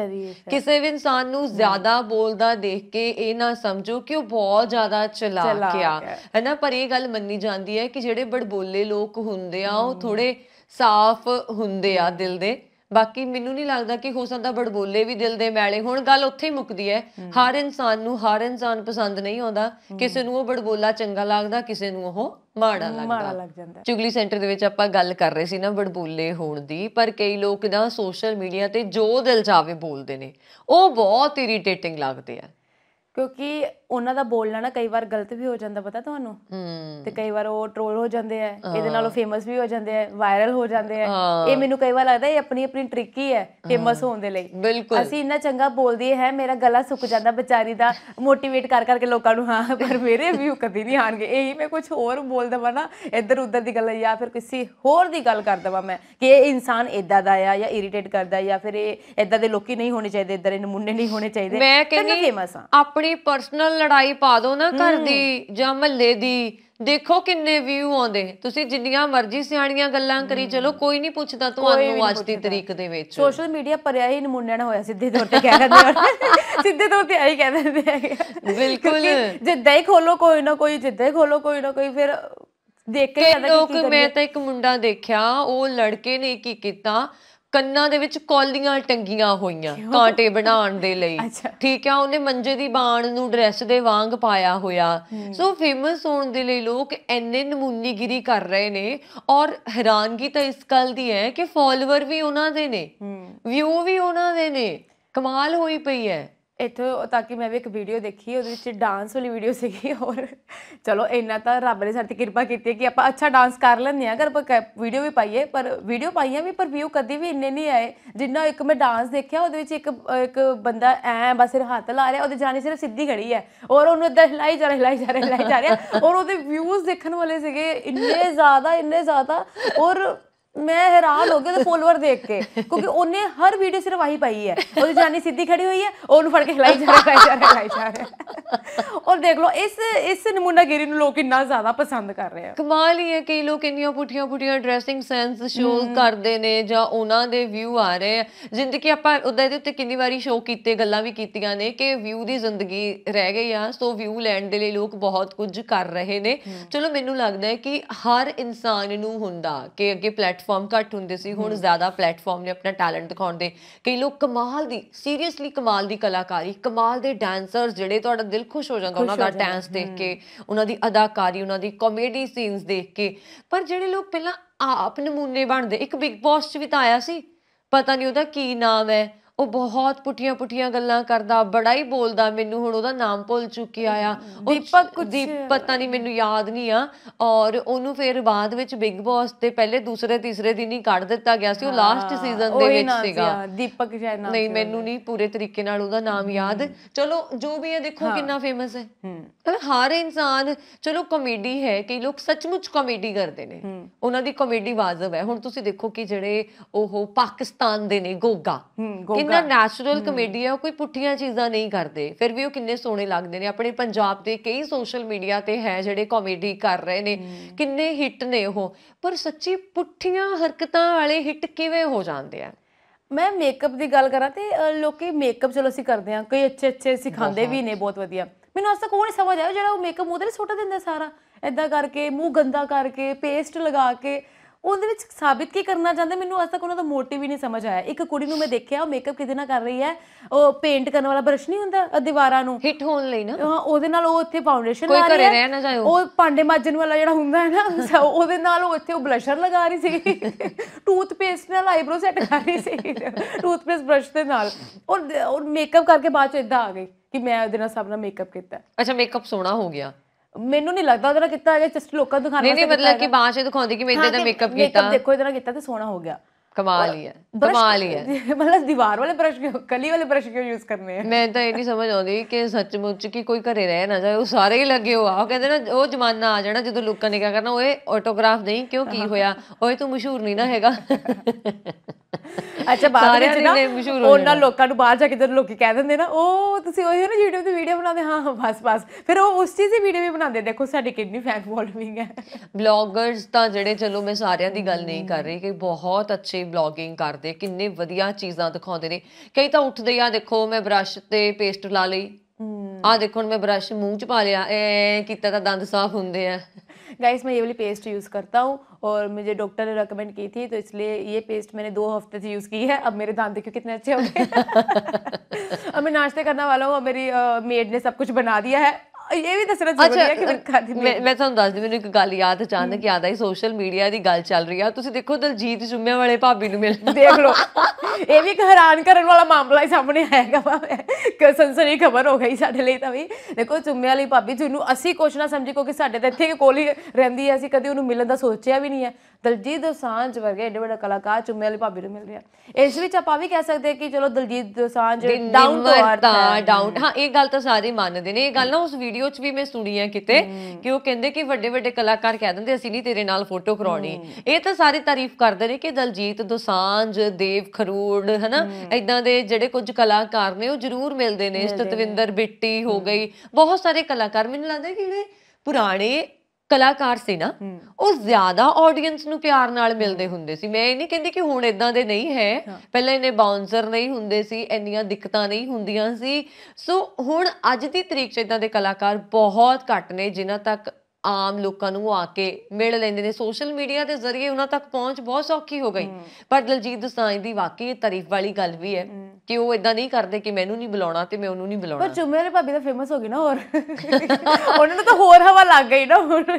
ਕਿਸੇ ਵੀ ਇਨਸਾਨ ਨੂੰ ਜ਼ਿਆਦਾ ਬੋਲਦਾ ਦੇਖ ਕੇ ਇਹ ਨਾ ਸਮਝੋ ਕਿ ਉਹ ਬਹੁਤ ਜ਼ਿਆਦਾ ਚਲਾਕ ਆ ਹੈਨਾ ਪਰ ਇਹ ਗੱਲ ਮੰਨੀ ਜਾਂਦੀ ਹੈ ਕਿ ਜਿਹੜੇ ਬੜਬੋਲੇ ਲੋਕ ਹੁੰਦੇ ਆ ਉਹ ਥੋੜੇ ਸਾਫ਼ ਹੁੰਦੇ ਆ ਦਿਲ ਦੇ ਬਾਕੀ ਮੈਨੂੰ ਨਹੀਂ ਲੱਗਦਾ ਕਿ ਹੋ ਸਕਦਾ ਬੜਬੋਲੇ ਵੀ ਦਿਲ ਦੇ ਮੈਲੇ ਹੁਣ ਗੱਲ ਉੱਥੇ ਹੀ ਮੁੱਕਦੀ ਹੈ ਹਰ ਇਨਸਾਨ ਨੂੰ ਹਰ ਇਨਸਾਨ ਪਸੰਦ ਨਹੀਂ ਆਉਂਦਾ ਕਿਸੇ ਨੂੰ ਉਹ ਬੜਬੋਲਾ ਚੰਗਾ ਲੱਗਦਾ ਕਿਸੇ ਨੂੰ ਉਹ ਮਾੜਾ ਲੱਗਦਾ ਮਾੜਾ ਲੱਗ ਜਾਂਦਾ ਚੁਗਲੀ ਸੈਂਟਰ ਦੇ ਵਿੱਚ ਆਪਾਂ ਗੱਲ ਕਰ ਰਹੇ ਸੀ ਨਾ ਬੜਬੋਲੇ ਹੋਣ ਦੀ ਪਰ ਕਈ ਲੋਕ ਨਾ ਸੋਸ਼ਲ ਮੀਡੀਆ ਤੇ ਜੋ ਦਿਲ ਜਾਵੇ ਬੋਲਦੇ ਨੇ ਉਹ ਬਹੁਤ ਇਰੀਟੇਟਿੰਗ ਲੱਗਦੇ ਆ ਕਿਉਂਕਿ ਉਹਨਾਂ ਦਾ ਬੋਲਣਾ ਨਾ ਕਈ ਵਾਰ ਗਲਤ ਵੀ ਹੋ ਜਾਂਦਾ ਪਤਾ ਤੁਹਾਨੂੰ ਤੇ ਕਈ ਵਾਰ ਉਹ ਟ੍ਰੋਲ ਹੋ ਜਾਂਦੇ ਆ ਇਹਦੇ ਨਾਲ ਉਹ ਫੇਮਸ ਵੀ ਹੋ ਜਾਂਦੇ ਆ ਵਾਇਰਲ ਹੋ ਜਾਂਦੇ ਆ ਇਹ ਮੈਨੂੰ ਕਈ ਵਾਰ ਲੱਗਦਾ ਇਹ ਆਪਣੀ ਆਪਣੀ ਟ੍ਰਿਕ ਹੀ ਹੈ ਫੇਮਸ ਹੋਣ ਦੇ ਲਈ ਅਸੀਂ ਇੰਨਾ ਚੰਗਾ ਬੋਲਦੇ ਹੈ ਮੇਰਾ ਗਲਾ ਸੁੱਕ ਜਾਂਦਾ ਵਿਚਾਰੀ ਦਾ ਮੋਟੀਵੇਟ ਕਰ ਕਰਕੇ ਲੋਕਾਂ ਨੂੰ ਹਾਂ ਪਰ ਮੇਰੇ ਵੀ ਕਦੀ ਨਹੀਂ ਆਣਗੇ ਇਹੀ ਮੈਂ ਕੁਝ ਹੋਰ ਬੋਲ ਦਵਾਂ ਨਾ ਇੱਧਰ ਉੱਧਰ ਦੀ ਗੱਲ ਜਾਂ ਫਿਰ ਕਿਸੇ ਹੋਰ ਦੀ ਗੱਲ ਕਰ ਦਵਾਂ ਮੈਂ ਕਿ ਇਹ ਇਨਸਾਨ ਇਦਾਂ ਦਾ ਆ ਜਾਂ ਇਰੀਟੇਟ ਕਰਦਾ ਜਾਂ ਫਿਰ ਇਹ ਇਦਾਂ ਦੇ ਲੋਕੀ ਨਹੀਂ ਹੋਣੇ ਚਾਹੀਦੇ ਇੱਧਰ ਇਹਨੂੰ ਮੁੰਨੇ ਨਹੀਂ ਹੋਣੇ ਚਾਹੀਦੇ ਮੈਂ ਕਹਿੰਦੀ ਫੇਮਸ ਆ ਆਪਣੀ ਪਰਸਨਲ ਲੜਾਈ ਪਾ ਦੋ ਨਾ ਘਰ ਦੀ ਜਾਂ ਮਹੱਲੇ ਦੀ ਦੇਖੋ ਕਿੰਨੇ ਵਿਊ ਆਉਂਦੇ ਤੁਸੀਂ ਜਿੰਨੀਆਂ ਮਰਜ਼ੀ ਸਿਆਣੀਆਂ ਗੱਲਾਂ ਕਰੀ ਚਲੋ ਕੋਈ ਨਹੀਂ ਪੁੱਛਦਾ ਤੁਹਾਨੂੰ ਅੱਜ ਦੀ ਤਰੀਕ ਦੇ ਵਿੱਚ ਸੋਸ਼ਲ ਮੀਡੀਆ ਪਰਿਆ ਹੀ ਨਮੂਨਿਆਂ ਨਾਲ ਹੋਇਆ ਸਿੱਧੇ ਤੌਰ ਤੇ ਕਹਿ ਦਿੰਦੇ ਹਾਂ *laughs* ਸਿੱਧੇ ਤੌਰ ਤੇ ਆਈ ਕਹਿ ਦਿੰਦੇ ਆ ਬਿਲਕੁਲ ਜਿੱਦਾਂ ਹੀ ਖੋਲੋ ਕੋਈ ਨਾ ਕੋਈ ਜਿੱਦਾਂ ਹੀ ਖੋਲੋ ਕੋਈ ਨਾ ਕੋਈ ਫਿਰ ਦੇਖ ਕੇ ਕਿ ਮੈਂ ਤਾਂ ਇੱਕ ਮੁੰਡਾ ਦੇਖਿਆ ਉਹ ਲੜਕੇ ਨੇ ਕੀ ਕੀਤਾ ਕੰਨਾਂ ਦੇ ਵਿੱਚ ਕੌਲੀਆਂ ਟੰਗੀਆਂ ਹੋਈਆਂ ਕਾਂਟੇ ਬਣਾਉਣ ਦੇ ਲਈ ਠੀਕ ਆ ਉਹਨੇ ਮੰਜੇ ਦੀ ਬਾਣ ਨੂੰ ਡਰੈਸ ਦੇ ਵਾਂਗ ਪਾਇਆ ਹੋਇਆ ਸੋ ਫੇਮਸ ਹੋਣ ਦੇ ਲਈ ਲੋਕ ਐਨੇ ਨਮੂਨੀਗਿਰੀ ਕਰ ਰਹੇ ਨੇ ਔਰ ਹੈਰਾਨਗੀ ਤਾਂ ਇਸ ਗੱਲ ਦੀ ਹੈ ਕਿ ਫਾਲੋਅਰ ਵੀ ਉਹਨਾਂ ਦੇ ਨੇ ਵਿਊ ਵੀ ਉਹਨਾਂ ਦੇ ਨੇ ਕਮਾਲ ਹੋਈ ਪਈ ਹੈ ਇੱਥੋਂ ਤਾਂ ਕਿ ਮੈਂ ਵੀ ਇੱਕ ਵੀਡੀਓ ਦੇਖੀ ਉਹਦੇ ਵਿੱਚ ਡਾਂਸ ਵਾਲੀ ਵੀਡੀਓ ਸੀਗੀ ਔਰ ਚਲੋ ਇੰਨਾ ਤਾਂ ਰੱਬ ਨੇ ਸਾਡੀ ਕਿਰਪਾ ਕੀਤੀ ਹੈ ਕਿ ਆਪਾਂ ਅੱਛਾ ਡਾਂਸ ਕਰ ਲੈਂਦੇ ਆ ਅਗਰ ਆਪਾਂ ਵੀਡੀਓ ਵੀ ਪਾਈਏ ਪਰ ਵੀਡੀਓ ਪਾਈਆਂ ਵੀ ਪਰ ਵਿਊ ਕਦੀ ਵੀ ਇੰਨੇ ਨਹੀਂ ਆਏ ਜਿੰਨਾ ਇੱਕ ਮੈਂ ਡਾਂਸ ਦੇਖਿਆ ਉਹਦੇ ਵਿੱਚ ਇੱਕ ਇੱਕ ਬੰਦਾ ਐ ਬਸ ਸਿਰ ਹੱਥ ਲਾ ਰਿਹਾ ਉਹਦੇ ਜਾਨੀ ਸਿਰ ਸਿੱਧੀ ਖੜੀ ਹੈ ਔਰ ਉਹਨੂੰ ਇਦਾਂ ਹਿਲਾਈ ਜਾ ਰਿਹਾ ਹਿਲਾਈ ਜਾ ਰਿਹਾ ਹਿਲਾਈ ਜਾ ਰਿਹਾ ਔਰ ਉਹਦੇ ਵਿਊਜ਼ ਦੇਖਣ ਵਾਲੇ ਸੀਗੇ ਇੰਨੇ ਜ਼ਿਆਦਾ ਇੰਨੇ ਜ਼ਿਆਦਾ ਔਰ ਮੈਂ ਹੈਰਾਨ ਹੋ ਗਿਆ ਤੇ ਫੋਲੋਅਰ ਦੇਖ ਕੇ ਕਿਉਂਕਿ ਉਹਨੇ ਹਰ ਵੀਡੀਓ ਸਿਰਫ ਆਹੀ ਪਾਈ ਹੈ ਉਹਦੀ ਜਾਨੀ ਸਿੱਧੀ ਖੜੀ ਹੋਈ ਹੈ ਉਹਨੂੰ ਫੜ ਕੇ ਹਿਲਾਈ ਜਾ ਰਿਹਾ ਹੈ ਜਾ ਰਿਹਾ ਹੈ ਜਾ ਰਿਹਾ ਔਰ ਦੇਖ ਲਓ ਇਸ ਇਸ ਨਮੂਨਾਗਿਰੀ ਨੂੰ ਲੋਕ ਇੰਨਾ ਜ਼ਿਆਦਾ ਪਸੰਦ ਕਰ ਰਹੇ ਆ ਕਮਾਲ ਹੀ ਹੈ ਕਈ ਲੋਕ ਇੰਨੀਆਂ ਪੁੱਠੀਆਂ ਪੁੱਠੀਆਂ ਡਰੈਸਿੰਗ ਸੈਂਸ ਸ਼ੋਅ ਕਰਦੇ ਨੇ ਜਾਂ ਉਹਨਾਂ ਦੇ ਵਿਊ ਆ ਰਹੇ ਆ ਜ਼ਿੰਦਗੀ ਆਪਾਂ ਉਹਦੇ ਦੇ ਉੱਤੇ ਕਿੰਨੀ ਵਾਰੀ ਸ਼ੋਅ ਕੀਤੇ ਗੱਲਾਂ ਵੀ ਕੀਤੀਆਂ ਨੇ ਕਿ ਵਿਊ ਦੀ ਜ਼ਿੰਦਗੀ ਰਹਿ ਗਈ ਆ ਸੋ ਵਿਊ ਲੈਣ ਦੇ ਲਈ ਲੋਕ ਬਹੁਤ ਕੁਝ ਕਰ ਰਹੇ ਨੇ ਚਲੋ ਮੈਨੂੰ ਲੱਗਦਾ ਹੈ ਕਿ ਹਰ ਇਨਸਾਨ ਨੂੰ ਹੁੰਦਾ ਕਿ ਅੱਗੇ ਪਲੇਟ ਪਲੇਟਫਾਰਮ ਘੱਟ ਹੁੰਦੇ ਸੀ ਹੁਣ ਜ਼ਿਆਦਾ ਪਲੇਟਫਾਰਮ ਨੇ ਆਪਣਾ ਟੈਲੈਂਟ ਦਿਖਾਉਣ ਦੇ ਕਈ ਲੋਕ ਕਮਾਲ ਦੀ ਸੀਰੀਅਸਲੀ ਕਮਾਲ ਦੀ ਕਲਾਕਾਰੀ ਕਮਾਲ ਦੇ ਡਾਂਸਰ ਜਿਹੜੇ ਤੁਹਾਡਾ ਦਿਲ ਖੁਸ਼ ਹੋ ਜਾਂਦਾ ਉਹਨਾਂ ਦਾ ਡਾਂਸ ਦੇਖ ਕੇ ਉਹਨਾਂ ਦੀ ਅਦਾਕਾਰੀ ਉਹਨਾਂ ਦੀ ਕਾਮੇਡੀ ਸੀਨਸ ਦੇਖ ਕੇ ਪਰ ਜਿਹੜੇ ਲੋਕ ਪਹਿਲਾਂ ਆਪ ਨਮੂਨੇ ਬਣਦੇ ਇੱਕ ਬਿਗ ਬੌਸ ਚ ਵੀ ਤਾਂ ਆਇਆ ਸੀ ਪਤਾ ਨਹੀਂ ਉਹਦਾ ਕੀ ਨਾਮ ਹੈ ਉਹ ਬਹੁਤ ਪੁੱਟੀਆਂ-ਪੁੱਟੀਆਂ ਗੱਲਾਂ ਕਰਦਾ ਬੜਾ ਹੀ ਬੋਲਦਾ ਮੈਨੂੰ ਹੁਣ ਉਹਦਾ ਨਾਮ ਭੁੱਲ ਚੁੱਕਿਆ ਆ ਦੀਪਕ ਦੀ ਪਤਾ ਨਹੀਂ ਮੈਨੂੰ ਯਾਦ ਨਹੀਂ ਆ ਔਰ ਉਹਨੂੰ ਫਿਰ ਬਾਅਦ ਵਿੱਚ ਬਿਗ ਬੌਸ ਤੇ ਪਹਿਲੇ ਦੂਸਰੇ ਤੀਸਰੇ ਦਿਨ ਹੀ ਕੱਢ ਦਿੱਤਾ ਗਿਆ ਸੀ ਉਹ ਲਾਸਟ ਸੀਜ਼ਨ ਦੇ ਵਿੱਚ ਸੀਗਾ ਦੀਪਕ ਜੈਨਾ ਨਾਮ ਨਹੀਂ ਮੈਨੂੰ ਨਹੀਂ ਪੂਰੇ ਤਰੀਕੇ ਨਾਲ ਉਹਦਾ ਨਾਮ ਯਾਦ ਚਲੋ ਜੋ ਵੀ ਹੈ ਦੇਖੋ ਕਿੰਨਾ ਫੇਮਸ ਹੈ ਹਰ ਇਨਸਾਨ ਚਲੋ ਕਮੇਡੀ ਹੈ ਕਿ ਲੋਕ ਸੱਚਮੁੱਚ ਕਮੇਡੀ ਕਰਦੇ ਨੇ ਉਹਨਾਂ ਦੀ ਕਮੇਡੀ ਵਾਜਬ ਹੈ ਹੁਣ ਤੁਸੀਂ ਦੇਖੋ ਕਿ ਜਿਹੜੇ ਉਹ ਪਾਕਿਸਤਾਨ ਦੇ ਨੇ ਗੋਗਾ ਜਿੰਨਾ ਨੈਚੁਰਲ ਕਮੇਡੀ ਹੈ ਉਹ ਕੋਈ ਪੁੱਠੀਆਂ ਚੀਜ਼ਾਂ ਨਹੀਂ ਕਰਦੇ ਫਿਰ ਵੀ ਉਹ ਕਿੰਨੇ ਸੋਹਣੇ ਲੱਗਦੇ ਨੇ ਆਪਣੇ ਪੰਜਾਬ ਦੇ ਕਈ ਸੋਸ਼ਲ ਮੀਡੀਆ ਤੇ ਹੈ ਜਿਹੜੇ ਕਾਮੇਡੀ ਕਰ ਰਹੇ ਨੇ ਕਿੰਨੇ ਹਿੱਟ ਨੇ ਉਹ ਪਰ ਸੱਚੀ ਪੁੱਠੀਆਂ ਹਰਕਤਾਂ ਵਾਲੇ ਹਿੱਟ ਕਿਵੇਂ ਹੋ ਜਾਂਦੇ ਆ ਮੈਂ ਮੇਕਅਪ ਦੀ ਗੱਲ ਕਰਾਂ ਤੇ ਲੋਕੀ ਮੇਕਅਪ ਚਲੋ ਅਸੀਂ ਕਰਦੇ ਆ ਕਈ ਅੱਛੇ ਅੱਛੇ ਸਿਖਾਉਂਦੇ ਵੀ ਨੇ ਬਹੁਤ ਵਧੀਆ ਮੈਨੂੰ ਅਸਾ ਕੋਈ ਸਮਝ ਆਇਆ ਜਿਹੜਾ ਉਹ ਮੇਕਅਪ ਉਹਦੇ ਲਈ ਛੋਟਾ ਦਿੰਦਾ ਸਾਰਾ ਐਦਾਂ ਕਰਕੇ ਮੂੰਹ ਗੰਦਾ ਕਰਕੇ ਪੇਸਟ ਲਗਾ ਕੇ ਉਹਦੇ ਵਿੱਚ ਸਾਬਿਤ ਕੀ ਕਰਨਾ ਚਾਹੁੰਦੇ ਮੈਨੂੰ ਅਜੇ ਤੱਕ ਉਹਨਾਂ ਦਾ ਮੋਟਿਵ ਹੀ ਨਹੀਂ ਸਮਝ ਆਇਆ ਇੱਕ ਕੁੜੀ ਨੂੰ ਮੈਂ ਦੇਖਿਆ ਉਹ ਮੇਕਅਪ ਕਿਦੇ ਨਾਲ ਕਰ ਰਹੀ ਹੈ ਉਹ ਪੇਂਟ ਕਰਨ ਵਾਲਾ ਬਰਸ਼ ਨਹੀਂ ਹੁੰਦਾ ਦੀਵਾਰਾਂ ਨੂੰ ਹਿੱਟ ਹੋਣ ਲਈ ਨਾ ਹਾਂ ਉਹਦੇ ਨਾਲ ਉਹ ਉੱਥੇ ਫਾਊਂਡੇਸ਼ਨ ਲਾ ਰਹੀ ਹੈ ਉਹ ਭਾਂਡੇ ਮਾਜਣ ਵਾਲਾ ਜਿਹੜਾ ਹੁੰਦਾ ਹੈ ਨਾ ਉਹਦੇ ਨਾਲ ਉਹ ਇੱਥੇ ਉਹ ਬਲਸ਼ਰ ਲਗਾ ਰਹੀ ਸੀ ਟੂਥਪੇਸਟ *laughs* ਨਾਲ ਆਈਬ੍ਰੋ ਸੈਟ ਕਰ ਰਹੀ ਸੀ ਟੂਥਪੇਸਟ ਬਰਸ਼ ਦੇ ਨਾਲ ਔਰ ਮੇਕਅਪ ਕਰਕੇ ਬਾਅਦ ਚ ਇਦਾਂ ਆ ਗਈ ਕਿ ਮੈਂ ਉਹਦੇ ਨਾਲ ਸਭ ਨਾਲ ਮੇਕਅਪ ਕੀਤਾ ਅੱਛਾ ਮੇਕਅਪ ਸੋਹਣਾ ਹੋ ਗਿਆ ਮੈਨੂੰ ਨਹੀਂ ਲੱਗਦਾ ਉਹਦਾ ਕਿੱਤਾ ਕੀਤਾ ਹੈਗਾ ਜਸਟ ਲੋਕਾਂ ਨੂੰ ਦਿਖਾਣਾ ਨਹੀਂ ਨਹੀਂ ਮਤਲਬ ਕਿ ਬਾਂਹ 'ਚ ਦਿਖਾਉਂਦੀ ਕਿ ਮੈਂ ਇਦਾਂ ਦਾ ਮੇਕਅਪ ਕੀਤਾ ਮੇਕਅਪ ਦੇਖੋ ਇਦਾਂ ਕੀਤਾ ਤੇ ਸੋਹਣਾ ਹੋ ਗਿਆ ਕਮਾਲ ਹੀ ਹੈ ਕਮਾਲ ਹੀ ਹੈ ਮਤਲਬ ਦੀਵਾਰ ਵਾਲੇ ਬ੍ਰਸ਼ ਕਿਉਂ ਕਲੀ ਵਾਲੇ ਬ੍ਰਸ਼ ਕਿਉਂ ਯੂਜ਼ ਕਰਨੇ ਆ ਮੈਂ ਤਾਂ ਇਹ ਨਹੀਂ ਸਮਝ ਆਉਂਦੀ ਕਿ ਸੱਚਮੁੱਚ ਕੀ ਕੋਈ ਘਰੇ ਰਹਿ ਨਾ ਜਾਏ ਉਹ ਸਾਰੇ ਹੀ ਲੱਗੇ ਹੋ ਆ ਉਹ ਕਹਿੰਦੇ ਨਾ ਉਹ ਜ਼ਮਾਨਾ ਆ ਜਾਣਾ ਜਦੋਂ ਲੋਕਾਂ ਨੇ ਕਿਹਾ ਕਰਨਾ ਓਏ ਆਟੋਗ੍ਰਾਫ ਨਹੀਂ ਕਿਉਂ ਕੀ ਹੋਇਆ ਓਏ ਤੂੰ ਮਸ਼ਹੂਰ ਨਹੀਂ ਨਾ ਹੈਗਾ ਅੱਛਾ ਬਾਅਦ ਮਸ਼ਹੂਰ ਨਾ ਉਹਨਾਂ ਲੋਕਾਂ ਨੂੰ ਬਾਹਰ ਜਾ ਕੇ ਜਦੋਂ ਲੋਕੀ ਕਹਿ ਦਿੰਦੇ ਨਾ ਉਹ ਤੁਸੀਂ ਉਹ ਹੀ ਨਾ YouTube ਤੇ ਵੀਡੀਓ ਬਣਾਉਂਦੇ ਹਾਂ ਬਸ ਬਸ ਫਿਰ ਉਹ ਉਸ ਚੀਜ਼ ਦੀ ਵੀਡੀਓ ਵੀ ਬਣਾਉਂਦੇ ਦੇਖੋ ਸਾਡੀ ਕਿੰਨੀ ਫੈਨ ਫੋਲੋਇੰਗ ਹੈ ਬਲੌਗਰਸ ਤਾਂ ਜਿਹੜੇ ਚਲੋ ਮੈਂ ਸਾਰਿਆਂ ਦੀ ਗੱਲ ਨਹੀਂ ਕਰ ਰਹੀ ਕਿ ਬਹੁਤ ਅੱਛੇ ਤੇ ਬਲੌਗਿੰਗ ਕਰਦੇ ਕਿੰਨੇ ਵਧੀਆ ਚੀਜ਼ਾਂ ਦਿਖਾਉਂਦੇ ਨੇ ਕਈ ਤਾਂ ਉੱਠਦੇ ਆ ਦੇਖੋ ਮੈਂ ਬ੍ਰਸ਼ ਤੇ ਪੇਸਟ ਲਾ ਲਈ ਆ ਦੇਖੋ ਹੁਣ ਮੈਂ ਬ੍ਰਸ਼ ਮੂੰਹ ਚ ਪਾ ਲਿਆ ਐ ਕੀਤਾ ਤਾਂ ਦੰਦ ਸਾਫ਼ ਹੁੰਦੇ ਆ गाइस मैं ये वाली पेस्ट यूज़ करता हूँ और मुझे डॉक्टर ने रेकमेंड की थी तो इसलिए ये पेस्ट मैंने दो हफ्ते से यूज़ की है अब मेरे दांत देखो कितने अच्छे हो गए अब मैं नाश्ते करने वाला हूँ और मेरी मेड ने सब कुछ बना दिया है ਇਹ ਵੀ ਦੱਸਣਾ ਚਾਹੁੰਦੀ ਹਾਂ ਕਿ ਖਾਦੀ ਮੈਂ ਮੈਂ ਤੁਹਾਨੂੰ ਦੱਸ ਦਿੰਦੀ ਮੈਨੂੰ ਇੱਕ ਗੱਲ ਯਾਦ ਅਚਾਨਕ ਯਾਦ ਆਈ ਸੋਸ਼ਲ ਮੀਡੀਆ ਦੀ ਗੱਲ ਚੱਲ ਰਹੀ ਆ ਤੁਸੀਂ ਦੇਖੋ ਦਲਜੀਤ ਜੁੰਮੇ ਵਾਲੇ ਭਾਬੀ ਨੂੰ ਮਿਲ ਦੇਖ ਲਓ ਇਹ ਵੀ ਇੱਕ ਹੈਰਾਨ ਕਰਨ ਵਾਲਾ ਮਾਮਲਾ ਹੀ ਸਾਹਮਣੇ ਆਏਗਾ ਕਿ ਸੰਸਰੀ ਖਬਰ ਹੋ ਗਈ ਸਾਡੇ ਲਈ ਤਾਂ ਵੀ ਦੇਖੋ ਜੁੰਮੇ ਵਾਲੀ ਭਾਬੀ ਜਿਹਨੂੰ ਅਸੀਂ ਕੁਛ ਨਾ ਸਮਝੀ ਕਿਉਂਕਿ ਸਾਡੇ ਤਾਂ ਇੱਥੇ ਕੋਲ ਹੀ ਰਹਿੰਦੀ ਹੈ ਅਸੀਂ ਕਦੇ ਉਹਨੂੰ ਮਿਲਣ ਦਾ ਸੋਚਿਆ ਵੀ ਨਹੀਂ ਹੈ ਦਲਜੀਤ ਦੋਸਾਂਝ ਵਰਗੇ ਐਡੇ ਵੱਡੇ ਕਲਾਕਾਰ ਚੁੰਮੇ ਵਾਲੀ ਭਾਬੀ ਨੂੰ ਮਿਲ ਰਿਹਾ ਇਸ ਵਿੱਚ ਆਪਾਂ ਵੀ ਕਹਿ ਸਕਦੇ ਕਿ ਚਲੋ Daljit Dosanjh down to earth ਹੈ ਡਾਊਨ ਹਾਂ ਇਹ ਗੱਲ ਤਾਂ ਸਾਰੇ ਮੰਨਦੇ ਨੇ ਇਹ ਗੱਲ ਨਾ ਉਸ ਵੀਡੀਓ 'ਚ ਵੀ ਮੈਂ ਸੁਣੀ ਆ ਕਿਤੇ ਕਿ ਉਹ ਕਹਿੰਦੇ ਕਿ ਵੱਡੇ ਵੱਡੇ ਕਲਾਕਾਰ ਕਹਿ ਦਿੰਦੇ ਅਸੀਂ ਨਹੀਂ ਤੇਰੇ ਨਾਲ ਫੋਟੋ ਕਰਾਉਣੀ ਇਹ ਤਾਂ ਸਾਰੇ ਤਾਰੀਫ ਕਰਦੇ ਨੇ ਕਿ ਦਲਜੀਤ ਦੋਸਾਂਝ ਦੇਵ ਖਰੂੜ ਹਨਾ ਇਦਾਂ ਦੇ ਜਿਹੜੇ ਕੁਝ ਕਲਾਕਾਰ ਨੇ ਉਹ ਜ਼ਰੂਰ ਮਿਲਦੇ ਨੇ ਸਤਵਿੰਦਰ ਬਿੱਟੀ ਹੋ ਗਈ ਬਹੁਤ ਸਾਰੇ ਕਲਾਕਾਰ ਮੈਨੂੰ ਲੱਗਦਾ ਕਿ ਇਹ ਪੁਰਾਣੇ ਕਲਾਕਾਰ ਸੀ ਨਾ ਉਹ ਜ਼ਿਆਦਾ ਆਡੀਅנס ਨੂੰ ਪਿਆਰ ਨਾਲ ਮਿਲਦੇ ਹੁੰਦੇ ਸੀ ਮੈਂ ਇਹ ਨਹੀਂ ਕਹਿੰਦੀ ਕਿ ਹੁਣ ਇਦਾਂ ਦੇ ਨਹੀਂ ਹੈ ਪਹਿਲਾਂ ਇਹਨੇ ਬਾਉਂਸਰ ਨਹੀਂ ਹੁੰਦੇ ਸੀ ਇੰਨੀਆਂ ਦਿੱਕਤਾਂ ਨਹੀਂ ਹੁੰਦੀਆਂ ਸੀ ਸੋ ਹੁਣ ਅੱਜ ਦੀ ਤਰੀਕ 'ਚ ਇਦਾਂ ਦੇ ਕਲਾਕਾਰ ਬਹੁਤ ਘੱਟ ਨੇ ਜਿਨ੍ਹਾਂ ਤੱਕ ਆਮ ਲੋਕਾਂ ਨੂੰ ਆ ਕੇ ਮਿਲ ਲੈਂਦੇ ਨੇ ਸੋਸ਼ਲ ਮੀਡੀਆ ਦੇ ਜ਼ਰੀਏ ਉਹਨਾਂ ਤੱਕ ਪਹੁੰਚ ਬਹੁਤ ਸੌਖੀ ਹੋ ਗਈ ਪਰ ਦਲਜੀਤ ਦਸਾਂਜ ਦੀ ਵਾਕਈ ਤਾਰੀਫ ਵਾਲੀ ਗੱਲ ਵੀ ਹੈ ਕਿ ਉਹ ਇਦਾਂ ਨਹੀਂ ਕਰਦੇ ਕਿ ਮੈਨੂੰ ਨਹੀਂ ਬੁਲਾਉਣਾ ਤੇ ਮੈਂ ਉਹਨੂੰ ਨਹੀਂ ਬੁਲਾਉਣਾ ਪਰ ਚੁੰਮੇ ਵਾਲੇ ਭਾਬੀ ਦਾ ਫੇਮਸ ਹੋ ਗਈ ਨਾ ਹੋਰ ਉਹਨਾਂ ਨੂੰ ਤਾਂ ਹੋਰ ਹਵਾ ਲੱਗ ਗਈ ਨਾ ਹੁਣ